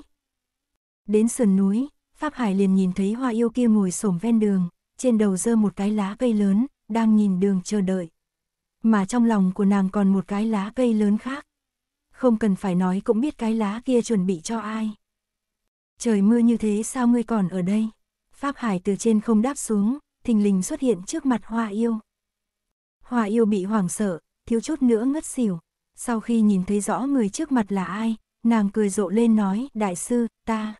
Đến sườn núi, Pháp Hải liền nhìn thấy hoa yêu kia ngồi xổm ven đường, trên đầu dơ một cái lá cây lớn, đang nhìn đường chờ đợi. Mà trong lòng của nàng còn một cái lá cây lớn khác. Không cần phải nói cũng biết cái lá kia chuẩn bị cho ai. Trời mưa như thế sao ngươi còn ở đây? Pháp Hải từ trên không đáp xuống, thình lình xuất hiện trước mặt hoa yêu. Hòa yêu bị hoảng sợ, thiếu chút nữa ngất xỉu. Sau khi nhìn thấy rõ người trước mặt là ai, nàng cười rộ lên nói, đại sư, ta.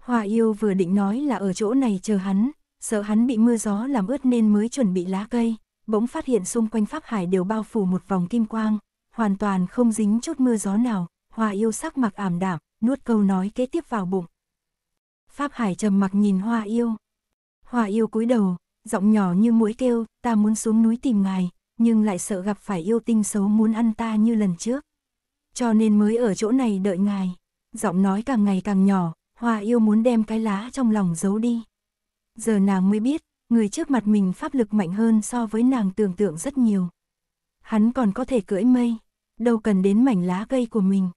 Hòa yêu vừa định nói là ở chỗ này chờ hắn, sợ hắn bị mưa gió làm ướt nên mới chuẩn bị lá cây, bỗng phát hiện xung quanh Pháp Hải đều bao phủ một vòng kim quang, hoàn toàn không dính chút mưa gió nào, Hòa yêu sắc mặc ảm đạm, nuốt câu nói kế tiếp vào bụng. Pháp Hải trầm mặc nhìn Hoa yêu. Hoa yêu cúi đầu, giọng nhỏ như mũi kêu, ta muốn xuống núi tìm ngài, nhưng lại sợ gặp phải yêu tinh xấu muốn ăn ta như lần trước. Cho nên mới ở chỗ này đợi ngài. Giọng nói càng ngày càng nhỏ, hoa yêu muốn đem cái lá trong lòng giấu đi. Giờ nàng mới biết, người trước mặt mình pháp lực mạnh hơn so với nàng tưởng tượng rất nhiều. Hắn còn có thể cưỡi mây, đâu cần đến mảnh lá cây của mình.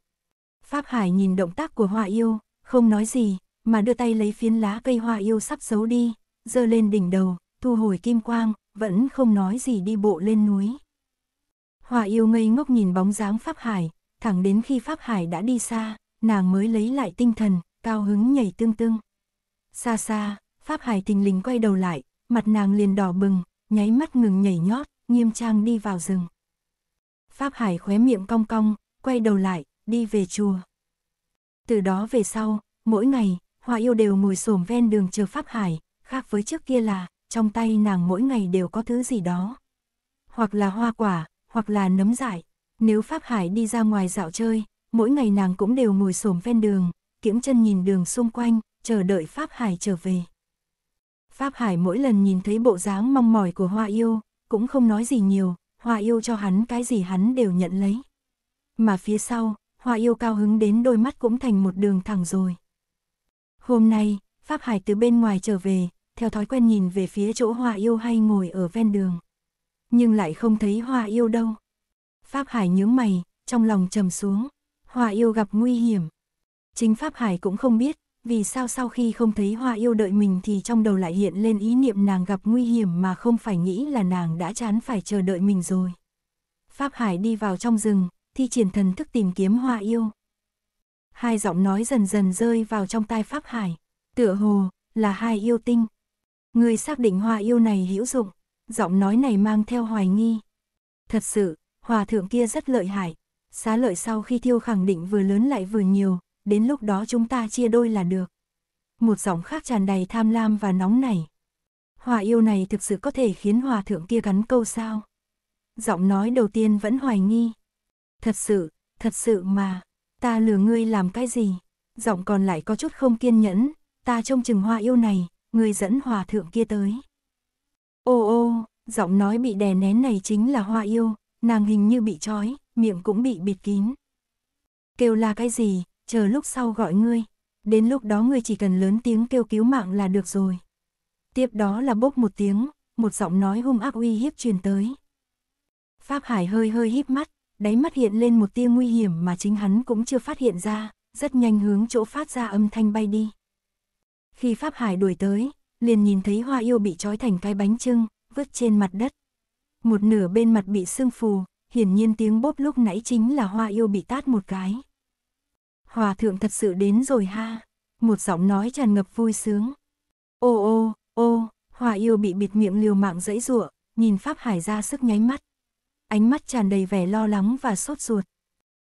Pháp Hải nhìn động tác của hoa yêu, không nói gì, mà đưa tay lấy phiến lá cây hoa yêu sắp giấu đi, giơ lên đỉnh đầu, thu hồi kim quang, vẫn không nói gì đi bộ lên núi. Hòa yêu ngây ngốc nhìn bóng dáng Pháp Hải, thẳng đến khi Pháp Hải đã đi xa, nàng mới lấy lại tinh thần, cao hứng nhảy tương tương. Xa xa, Pháp Hải tình lình quay đầu lại, mặt nàng liền đỏ bừng, nháy mắt ngừng nhảy nhót, nghiêm trang đi vào rừng. Pháp Hải khóe miệng cong cong, quay đầu lại, đi về chùa. Từ đó về sau, mỗi ngày, Hòa yêu đều ngồi xổm ven đường chờ Pháp Hải, khác với trước kia là, trong tay nàng mỗi ngày đều có thứ gì đó. Hoặc là hoa quả, hoặc là nấm dại. Nếu Pháp Hải đi ra ngoài dạo chơi, mỗi ngày nàng cũng đều ngồi xổm ven đường, kiễng chân nhìn đường xung quanh, chờ đợi Pháp Hải trở về. Pháp Hải mỗi lần nhìn thấy bộ dáng mong mỏi của Hoa Yêu, cũng không nói gì nhiều, Hoa Yêu cho hắn cái gì hắn đều nhận lấy. Mà phía sau, Hoa Yêu cao hứng đến đôi mắt cũng thành một đường thẳng rồi. Hôm nay, Pháp Hải từ bên ngoài trở về, theo thói quen nhìn về phía chỗ Hoa Yêu hay ngồi ở ven đường. Nhưng lại không thấy Hoa Yêu đâu. Pháp Hải nhướng mày, trong lòng trầm xuống. Hoa Yêu gặp nguy hiểm. Chính Pháp Hải cũng không biết, vì sao sau khi không thấy Hoa Yêu đợi mình thì trong đầu lại hiện lên ý niệm nàng gặp nguy hiểm mà không phải nghĩ là nàng đã chán phải chờ đợi mình rồi. Pháp Hải đi vào trong rừng, thi triển thần thức tìm kiếm Hoa Yêu. Hai giọng nói dần dần rơi vào trong tai Pháp Hải, tựa hồ là hai yêu tinh, Người xác định hòa yêu này hữu dụng, giọng nói này mang theo hoài nghi. Thật sự, hòa thượng kia rất lợi hại, xá lợi sau khi thiêu khẳng định vừa lớn lại vừa nhiều, đến lúc đó chúng ta chia đôi là được. Một giọng khác tràn đầy tham lam và nóng nảy. Hòa yêu này thực sự có thể khiến hòa thượng kia gắn câu sao? Giọng nói đầu tiên vẫn hoài nghi. Thật sự, thật sự mà, ta lừa ngươi làm cái gì? Giọng còn lại có chút không kiên nhẫn, ta trông chừng hoa yêu này, người dẫn hòa thượng kia tới. Ô ô, giọng nói bị đè nén này chính là hoa yêu, nàng hình như bị trói, miệng cũng bị bịt kín. Kêu là cái gì, chờ lúc sau gọi ngươi, đến lúc đó ngươi chỉ cần lớn tiếng kêu cứu mạng là được rồi. Tiếp đó là bốc một tiếng, một giọng nói hung ác uy hiếp truyền tới. Pháp Hải hơi hơi híp mắt, đáy mắt hiện lên một tia nguy hiểm mà chính hắn cũng chưa phát hiện ra, rất nhanh hướng chỗ phát ra âm thanh bay đi. Khi Pháp Hải đuổi tới, liền nhìn thấy hoa yêu bị trói thành cái bánh trưng, vứt trên mặt đất. Một nửa bên mặt bị sưng phù, hiển nhiên tiếng bốp lúc nãy chính là hoa yêu bị tát một cái. Hòa thượng thật sự đến rồi ha, một giọng nói tràn ngập vui sướng. Ô ô, ô, hoa yêu bị bịt miệng liều mạng dẫy giụa, nhìn Pháp Hải ra sức nháy mắt. Ánh mắt tràn đầy vẻ lo lắng và sốt ruột.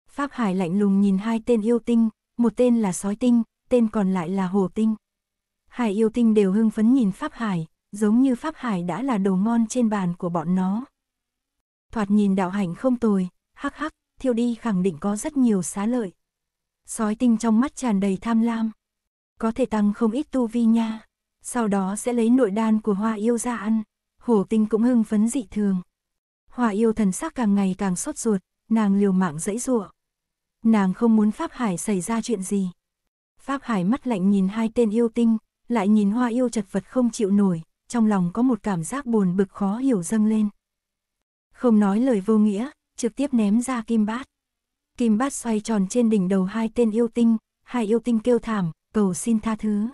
Pháp Hải lạnh lùng nhìn hai tên yêu tinh, một tên là sói tinh, tên còn lại là hồ tinh hai yêu tinh đều hưng phấn nhìn Pháp Hải, giống như Pháp Hải đã là đồ ngon trên bàn của bọn nó. Thoạt nhìn đạo hạnh không tồi, hắc hắc, thiêu đi khẳng định có rất nhiều xá lợi. Sói tinh trong mắt tràn đầy tham lam. Có thể tăng không ít tu vi nha, sau đó sẽ lấy nội đan của hoa yêu ra ăn. Hổ tinh cũng hưng phấn dị thường. Hoa yêu thần sắc càng ngày càng sốt ruột, nàng liều mạng dẫy giụa. Nàng không muốn Pháp Hải xảy ra chuyện gì. Pháp Hải mắt lạnh nhìn hai tên yêu tinh, lại nhìn hoa yêu chật vật không chịu nổi, trong lòng có một cảm giác buồn bực khó hiểu dâng lên. Không nói lời vô nghĩa, trực tiếp ném ra kim bát. Kim bát xoay tròn trên đỉnh đầu hai tên yêu tinh, hai yêu tinh kêu thảm, cầu xin tha thứ.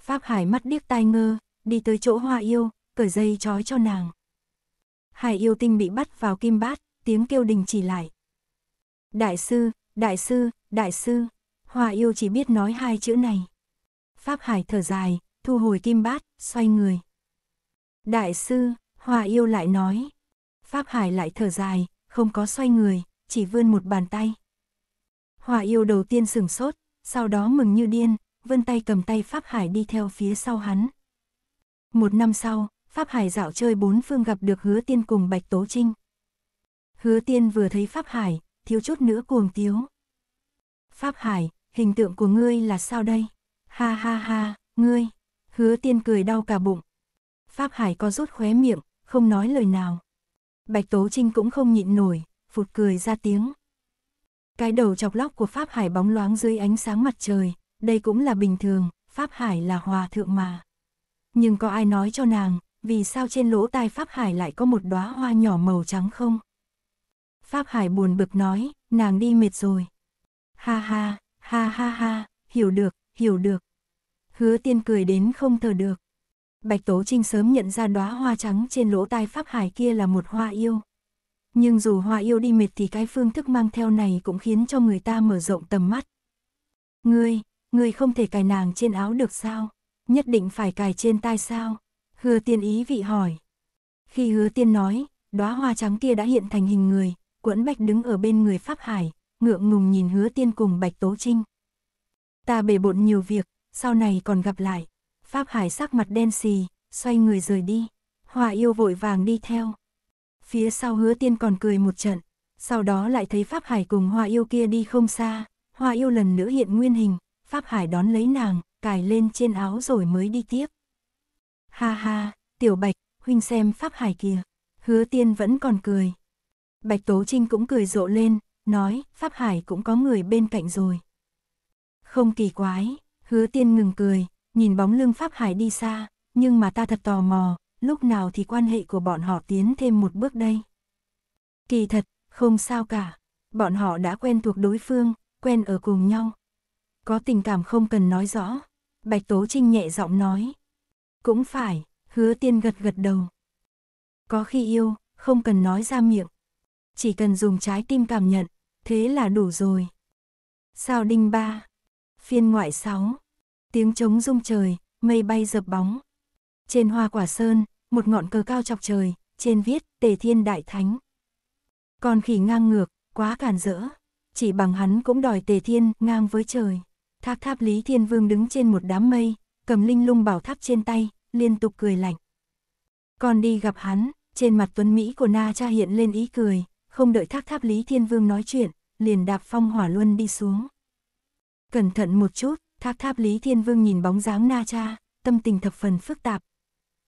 Pháp Hải mắt điếc tai ngơ, đi tới chỗ hoa yêu, cởi dây trói cho nàng. Hai yêu tinh bị bắt vào kim bát, tiếng kêu đình chỉ lại. Đại sư, đại sư, đại sư, hoa yêu chỉ biết nói hai chữ này. Pháp Hải thở dài, thu hồi kim bát, xoay người. Đại sư, Hòa Yêu lại nói. Pháp Hải lại thở dài, không có xoay người, chỉ vươn một bàn tay. Hòa Yêu đầu tiên sửng sốt, sau đó mừng như điên, vươn tay cầm tay Pháp Hải đi theo phía sau hắn. Một năm sau, Pháp Hải dạo chơi bốn phương gặp được Hứa Tiên cùng Bạch Tố Trinh. Hứa Tiên vừa thấy Pháp Hải, thiếu chút nữa cuồng tiếu. Pháp Hải, hình tượng của ngươi là sao đây? Ha ha ha, ngươi, hứa tiên cười đau cả bụng. Pháp Hải có rút khóe miệng, không nói lời nào. Bạch Tố Trinh cũng không nhịn nổi, phụt cười ra tiếng. Cái đầu chọc lóc của Pháp Hải bóng loáng dưới ánh sáng mặt trời, đây cũng là bình thường, Pháp Hải là hòa thượng mà. Nhưng có ai nói cho nàng, vì sao trên lỗ tai Pháp Hải lại có một đóa hoa nhỏ màu trắng không? Pháp Hải buồn bực nói, nàng đi mệt rồi. Ha ha, ha ha ha, hiểu được, hiểu được. Hứa tiên cười đến không thở được. Bạch Tố Trinh sớm nhận ra đóa hoa trắng trên lỗ tai Pháp Hải kia là một hoa yêu. Nhưng dù hoa yêu đi mệt thì cái phương thức mang theo này cũng khiến cho người ta mở rộng tầm mắt. Ngươi, ngươi không thể cài nàng trên áo được sao? Nhất định phải cài trên tai sao? Hứa tiên ý vị hỏi. Khi hứa tiên nói, đóa hoa trắng kia đã hiện thành hình người, quẫn bạch đứng ở bên người Pháp Hải, ngượng ngùng nhìn hứa tiên cùng Bạch Tố Trinh. Ta bể bộn nhiều việc, sau này còn gặp lại. Pháp Hải sắc mặt đen xì, xoay người rời đi. Hòa yêu vội vàng đi theo. Phía sau hứa tiên còn cười một trận. Sau đó lại thấy Pháp Hải cùng Hòa yêu kia đi không xa. Hòa yêu lần nữa hiện nguyên hình. Pháp Hải đón lấy nàng, cài lên trên áo rồi mới đi tiếp. Ha ha, tiểu bạch, huynh xem Pháp Hải kìa. Hứa tiên vẫn còn cười. Bạch Tố Trinh cũng cười rộ lên, nói Pháp Hải cũng có người bên cạnh rồi. Không kỳ quái, hứa tiên ngừng cười, nhìn bóng lưng Pháp Hải đi xa, nhưng mà ta thật tò mò, lúc nào thì quan hệ của bọn họ tiến thêm một bước đây. Kỳ thật, không sao cả, bọn họ đã quen thuộc đối phương, quen ở cùng nhau. Có tình cảm không cần nói rõ, Bạch Tố Trinh nhẹ giọng nói. Cũng phải, hứa tiên gật gật đầu. Có khi yêu, không cần nói ra miệng. Chỉ cần dùng trái tim cảm nhận, thế là đủ rồi. Sao đinh ba, Phiên ngoại 6. Tiếng trống rung trời, mây bay dập bóng. Trên hoa quả sơn, một ngọn cờ cao chọc trời, trên viết Tề Thiên Đại Thánh. Còn khỉ ngang ngược, quá cản rỡ, chỉ bằng hắn cũng đòi Tề Thiên ngang với trời. tháp tháp Lý Thiên Vương đứng trên một đám mây, cầm linh lung bảo tháp trên tay, liên tục cười lạnh. Còn đi gặp hắn, trên mặt tuấn Mỹ của Na cha hiện lên ý cười, không đợi tháp tháp Lý Thiên Vương nói chuyện, liền đạp phong hỏa luân đi xuống. Cẩn thận một chút, tháp tháp Lý Thiên Vương nhìn bóng dáng Na Cha, tâm tình thập phần phức tạp.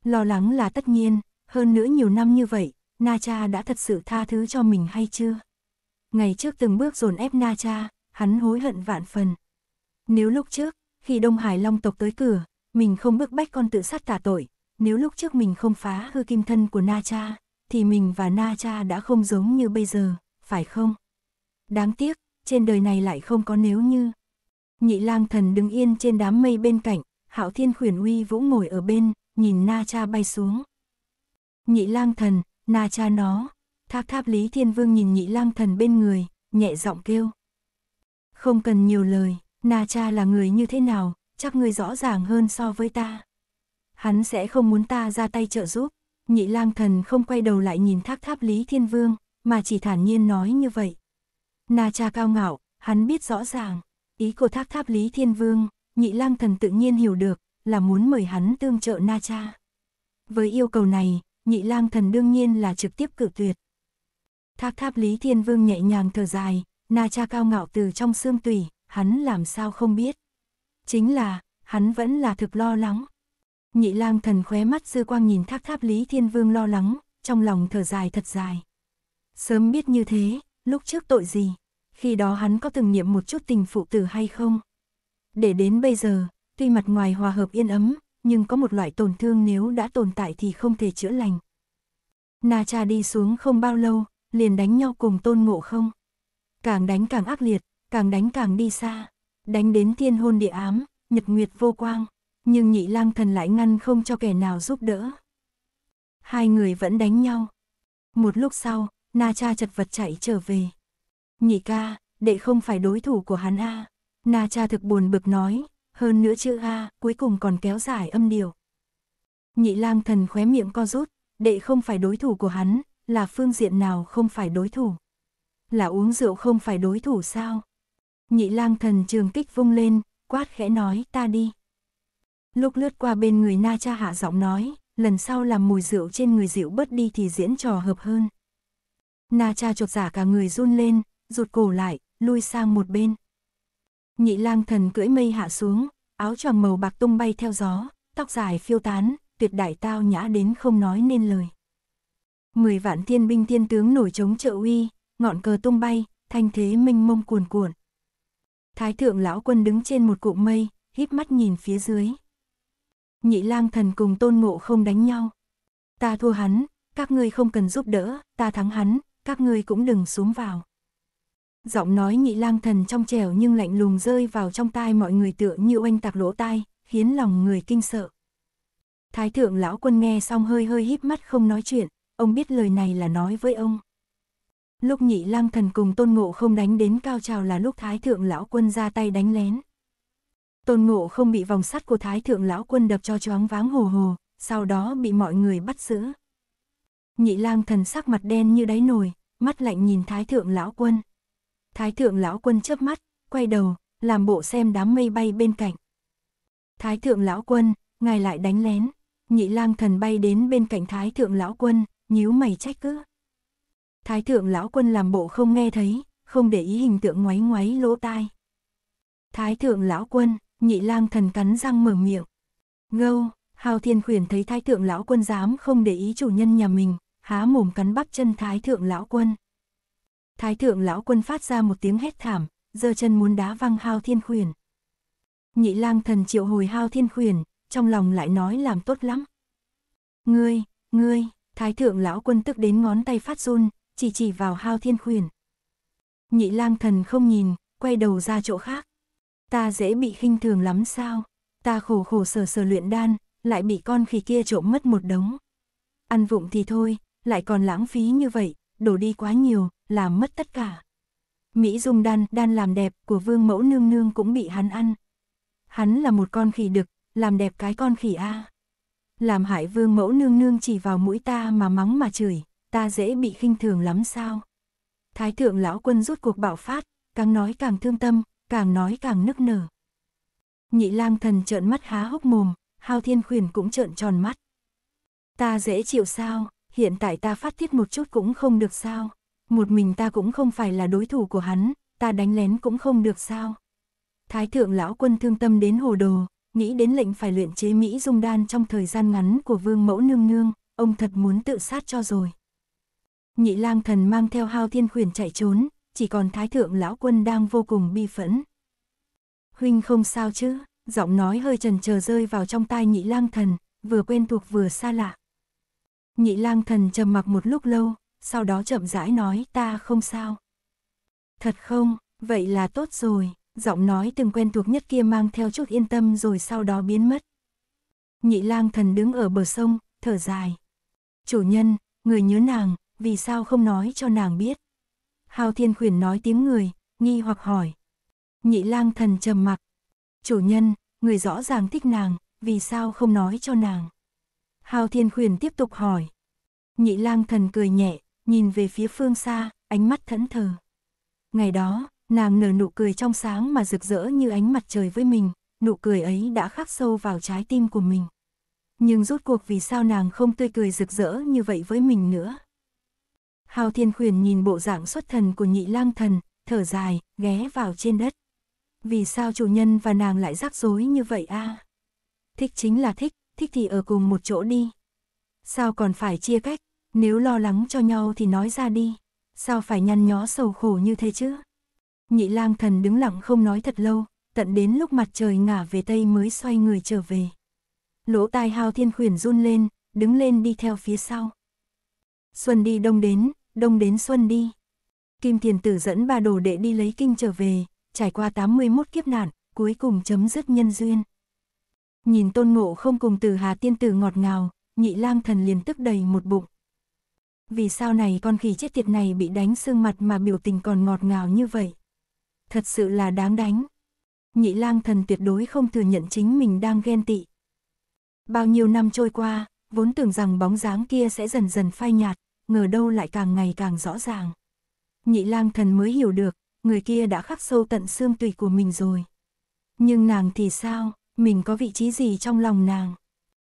Lo lắng là tất nhiên, hơn nữa nhiều năm như vậy, Na Cha đã thật sự tha thứ cho mình hay chưa? Ngày trước từng bước dồn ép Na Cha, hắn hối hận vạn phần. Nếu lúc trước, khi Đông Hải Long tộc tới cửa, mình không bức bách con tự sát tả tội, nếu lúc trước mình không phá hư kim thân của Na Cha, thì mình và Na Cha đã không giống như bây giờ, phải không? Đáng tiếc, trên đời này lại không có nếu như, Nhị lang thần đứng yên trên đám mây bên cạnh, hạo thiên khuyển uy vũ ngồi ở bên, nhìn na cha bay xuống. Nhị lang thần, na cha nó, tháp tháp lý thiên vương nhìn nhị lang thần bên người, nhẹ giọng kêu. Không cần nhiều lời, na cha là người như thế nào, chắc người rõ ràng hơn so với ta. Hắn sẽ không muốn ta ra tay trợ giúp, nhị lang thần không quay đầu lại nhìn Tháp tháp lý thiên vương, mà chỉ thản nhiên nói như vậy. Na cha cao ngạo, hắn biết rõ ràng. Ý của tháp tháp Lý Thiên Vương, nhị lang thần tự nhiên hiểu được, là muốn mời hắn tương trợ Na Cha. Với yêu cầu này, nhị lang thần đương nhiên là trực tiếp cự tuyệt. tháp tháp Lý Thiên Vương nhẹ nhàng thở dài, Na Cha cao ngạo từ trong xương tùy hắn làm sao không biết. Chính là, hắn vẫn là thực lo lắng. Nhị lang thần khóe mắt dư quang nhìn tháp tháp Lý Thiên Vương lo lắng, trong lòng thở dài thật dài. Sớm biết như thế, lúc trước tội gì? khi đó hắn có từng niệm một chút tình phụ tử hay không? Để đến bây giờ, tuy mặt ngoài hòa hợp yên ấm, nhưng có một loại tổn thương nếu đã tồn tại thì không thể chữa lành. Na cha đi xuống không bao lâu, liền đánh nhau cùng tôn ngộ không. Càng đánh càng ác liệt, càng đánh càng đi xa, đánh đến thiên hôn địa ám, nhật nguyệt vô quang, nhưng nhị lang thần lại ngăn không cho kẻ nào giúp đỡ. Hai người vẫn đánh nhau. Một lúc sau, Na cha chật vật chạy trở về nhị ca, đệ không phải đối thủ của hắn a. À. Na cha thực buồn bực nói, hơn nữa chữ a cuối cùng còn kéo dài âm điệu. Nhị lang thần khóe miệng co rút, đệ không phải đối thủ của hắn, là phương diện nào không phải đối thủ? Là uống rượu không phải đối thủ sao? Nhị lang thần trường kích vung lên, quát khẽ nói ta đi. Lúc lướt qua bên người na cha hạ giọng nói, lần sau làm mùi rượu trên người rượu bớt đi thì diễn trò hợp hơn. Na cha chột giả cả người run lên, rụt cổ lại, lui sang một bên. Nhị lang thần cưỡi mây hạ xuống, áo choàng màu bạc tung bay theo gió, tóc dài phiêu tán, tuyệt đại tao nhã đến không nói nên lời. Mười vạn thiên binh thiên tướng nổi chống trợ uy, ngọn cờ tung bay, thanh thế minh mông cuồn cuộn. Thái thượng lão quân đứng trên một cụm mây, híp mắt nhìn phía dưới. Nhị lang thần cùng tôn ngộ không đánh nhau. Ta thua hắn, các ngươi không cần giúp đỡ, ta thắng hắn, các ngươi cũng đừng xuống vào. Giọng nói nhị lang thần trong trẻo nhưng lạnh lùng rơi vào trong tai mọi người tựa như oanh tạc lỗ tai, khiến lòng người kinh sợ. Thái thượng lão quân nghe xong hơi hơi híp mắt không nói chuyện, ông biết lời này là nói với ông. Lúc nhị lang thần cùng tôn ngộ không đánh đến cao trào là lúc thái thượng lão quân ra tay đánh lén. Tôn ngộ không bị vòng sắt của thái thượng lão quân đập cho choáng váng hồ hồ, sau đó bị mọi người bắt giữ. Nhị lang thần sắc mặt đen như đáy nồi, mắt lạnh nhìn thái thượng lão quân. Thái thượng lão quân chớp mắt, quay đầu, làm bộ xem đám mây bay bên cạnh. Thái thượng lão quân, ngài lại đánh lén. Nhị lang thần bay đến bên cạnh thái thượng lão quân, nhíu mày trách cứ. Thái thượng lão quân làm bộ không nghe thấy, không để ý hình tượng ngoáy ngoáy lỗ tai. Thái thượng lão quân, nhị lang thần cắn răng mở miệng. Ngâu, hào thiên khuyển thấy thái thượng lão quân dám không để ý chủ nhân nhà mình, há mồm cắn bắp chân thái thượng lão quân. Thái thượng lão quân phát ra một tiếng hét thảm, giơ chân muốn đá văng hao thiên khuyển. Nhị lang thần triệu hồi hao thiên khuyển, trong lòng lại nói làm tốt lắm. Ngươi, ngươi, thái thượng lão quân tức đến ngón tay phát run, chỉ chỉ vào hao thiên khuyển. Nhị lang thần không nhìn, quay đầu ra chỗ khác. Ta dễ bị khinh thường lắm sao, ta khổ khổ sở sở luyện đan, lại bị con khỉ kia trộm mất một đống. Ăn vụng thì thôi, lại còn lãng phí như vậy, đổ đi quá nhiều, làm mất tất cả. Mỹ dung đan, đan làm đẹp của vương mẫu nương nương cũng bị hắn ăn. Hắn là một con khỉ đực, làm đẹp cái con khỉ A. Làm hại vương mẫu nương nương chỉ vào mũi ta mà mắng mà chửi, ta dễ bị khinh thường lắm sao. Thái thượng lão quân rút cuộc bạo phát, càng nói càng thương tâm, càng nói càng nức nở. Nhị lang thần trợn mắt há hốc mồm, hao thiên khuyển cũng trợn tròn mắt. Ta dễ chịu sao, hiện tại ta phát tiết một chút cũng không được sao. Một mình ta cũng không phải là đối thủ của hắn, ta đánh lén cũng không được sao. Thái thượng lão quân thương tâm đến hồ đồ, nghĩ đến lệnh phải luyện chế Mỹ dung đan trong thời gian ngắn của vương mẫu nương nương, ông thật muốn tự sát cho rồi. Nhị lang thần mang theo hao thiên khuyển chạy trốn, chỉ còn thái thượng lão quân đang vô cùng bi phẫn. Huynh không sao chứ, giọng nói hơi trần chờ rơi vào trong tai nhị lang thần, vừa quen thuộc vừa xa lạ. Nhị lang thần trầm mặc một lúc lâu, sau đó chậm rãi nói ta không sao. Thật không, vậy là tốt rồi, giọng nói từng quen thuộc nhất kia mang theo chút yên tâm rồi sau đó biến mất. Nhị lang thần đứng ở bờ sông, thở dài. Chủ nhân, người nhớ nàng, vì sao không nói cho nàng biết? Hào thiên khuyển nói tiếng người, nghi hoặc hỏi. Nhị lang thần trầm mặc. Chủ nhân, người rõ ràng thích nàng, vì sao không nói cho nàng? Hào Thiên Huyền tiếp tục hỏi. Nhị lang thần cười nhẹ, nhìn về phía phương xa, ánh mắt thẫn thờ. Ngày đó, nàng nở nụ cười trong sáng mà rực rỡ như ánh mặt trời với mình, nụ cười ấy đã khắc sâu vào trái tim của mình. Nhưng rốt cuộc vì sao nàng không tươi cười rực rỡ như vậy với mình nữa? Hào Thiên Huyền nhìn bộ dạng xuất thần của nhị lang thần, thở dài, ghé vào trên đất. Vì sao chủ nhân và nàng lại rắc rối như vậy a? À? Thích chính là thích, thích thì ở cùng một chỗ đi. Sao còn phải chia cách, nếu lo lắng cho nhau thì nói ra đi, sao phải nhăn nhó sầu khổ như thế chứ? Nhị lang thần đứng lặng không nói thật lâu, tận đến lúc mặt trời ngả về tây mới xoay người trở về. Lỗ tai hao thiên khuyển run lên, đứng lên đi theo phía sau. Xuân đi đông đến, đông đến xuân đi. Kim thiền tử dẫn ba đồ đệ đi lấy kinh trở về, trải qua 81 kiếp nạn, cuối cùng chấm dứt nhân duyên. Nhìn tôn ngộ không cùng từ hà tiên tử ngọt ngào, nhị lang thần liền tức đầy một bụng. Vì sao này con khỉ chết tiệt này bị đánh sương mặt mà biểu tình còn ngọt ngào như vậy? Thật sự là đáng đánh. Nhị lang thần tuyệt đối không thừa nhận chính mình đang ghen tị. Bao nhiêu năm trôi qua, vốn tưởng rằng bóng dáng kia sẽ dần dần phai nhạt, ngờ đâu lại càng ngày càng rõ ràng. Nhị lang thần mới hiểu được, người kia đã khắc sâu tận xương tủy của mình rồi. Nhưng nàng thì sao? mình có vị trí gì trong lòng nàng.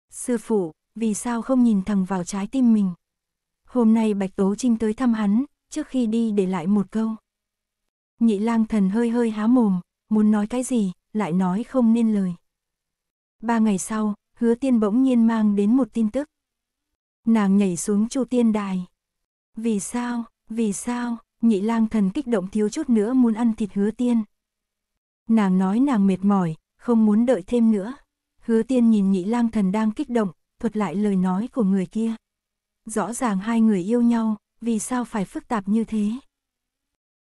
Sư phụ, vì sao không nhìn thẳng vào trái tim mình? Hôm nay Bạch Tố Trinh tới thăm hắn, trước khi đi để lại một câu. Nhị lang thần hơi hơi há mồm, muốn nói cái gì, lại nói không nên lời. Ba ngày sau, hứa tiên bỗng nhiên mang đến một tin tức. Nàng nhảy xuống chu tiên đài. Vì sao, vì sao, nhị lang thần kích động thiếu chút nữa muốn ăn thịt hứa tiên. Nàng nói nàng mệt mỏi, không muốn đợi thêm nữa. Hứa tiên nhìn nhị lang thần đang kích động, thuật lại lời nói của người kia. Rõ ràng hai người yêu nhau, vì sao phải phức tạp như thế?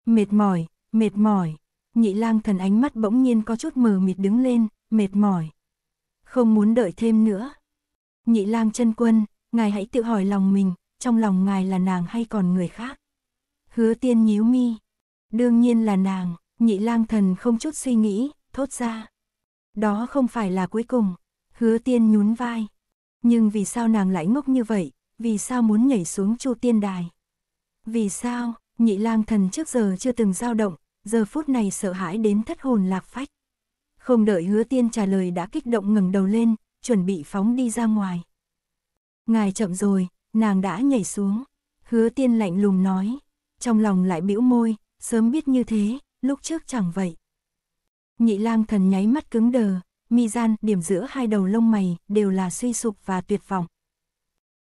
Mệt mỏi, mệt mỏi, nhị lang thần ánh mắt bỗng nhiên có chút mờ mịt đứng lên, mệt mỏi. Không muốn đợi thêm nữa. Nhị lang chân quân, ngài hãy tự hỏi lòng mình, trong lòng ngài là nàng hay còn người khác? Hứa tiên nhíu mi, đương nhiên là nàng, nhị lang thần không chút suy nghĩ, thốt ra. Đó không phải là cuối cùng. Hứa tiên nhún vai. Nhưng vì sao nàng lại ngốc như vậy? Vì sao muốn nhảy xuống chu tiên đài? Vì sao, nhị lang thần trước giờ chưa từng dao động, giờ phút này sợ hãi đến thất hồn lạc phách. Không đợi hứa tiên trả lời đã kích động ngẩng đầu lên, chuẩn bị phóng đi ra ngoài. Ngài chậm rồi, nàng đã nhảy xuống. Hứa tiên lạnh lùng nói, trong lòng lại bĩu môi, sớm biết như thế, lúc trước chẳng vậy. Nhị lang thần nháy mắt cứng đờ, mi gian, điểm giữa hai đầu lông mày, đều là suy sụp và tuyệt vọng.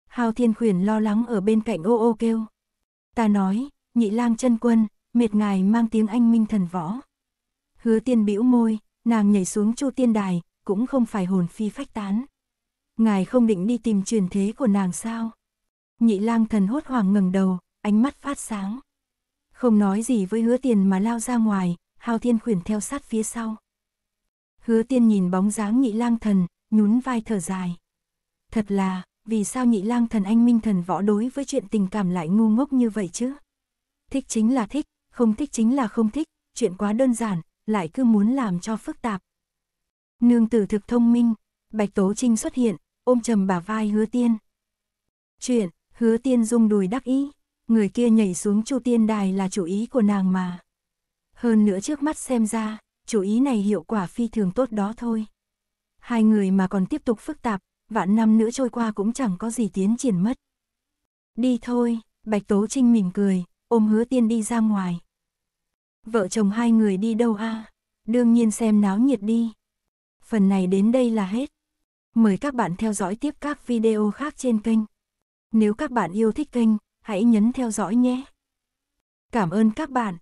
Hào thiên khuyển lo lắng ở bên cạnh ô ô kêu. Ta nói, nhị lang chân quân, miệt ngài mang tiếng anh minh thần võ. Hứa tiên bĩu môi, nàng nhảy xuống chu tiên đài, cũng không phải hồn phi phách tán. Ngài không định đi tìm truyền thế của nàng sao? Nhị lang thần hốt hoảng ngẩng đầu, ánh mắt phát sáng. Không nói gì với hứa tiền mà lao ra ngoài, Hào Thiên khuyển theo sát phía sau. Hứa tiên nhìn bóng dáng nhị lang thần, nhún vai thở dài. Thật là, vì sao nhị lang thần anh minh thần võ đối với chuyện tình cảm lại ngu ngốc như vậy chứ? Thích chính là thích, không thích chính là không thích, chuyện quá đơn giản, lại cứ muốn làm cho phức tạp. Nương tử thực thông minh, Bạch Tố Trinh xuất hiện, ôm trầm bả vai hứa tiên. Chuyện, hứa tiên rung đùi đắc ý, người kia nhảy xuống chu tiên đài là chủ ý của nàng mà. Hơn nữa trước mắt xem ra, chủ ý này hiệu quả phi thường tốt đó thôi. Hai người mà còn tiếp tục phức tạp, vạn năm nữa trôi qua cũng chẳng có gì tiến triển mất. Đi thôi, Bạch Tố Trinh mỉm cười, ôm hứa tiên đi ra ngoài. Vợ chồng hai người đi đâu a? À? Đương nhiên xem náo nhiệt đi. Phần này đến đây là hết. Mời các bạn theo dõi tiếp các video khác trên kênh. Nếu các bạn yêu thích kênh, hãy nhấn theo dõi nhé. Cảm ơn các bạn.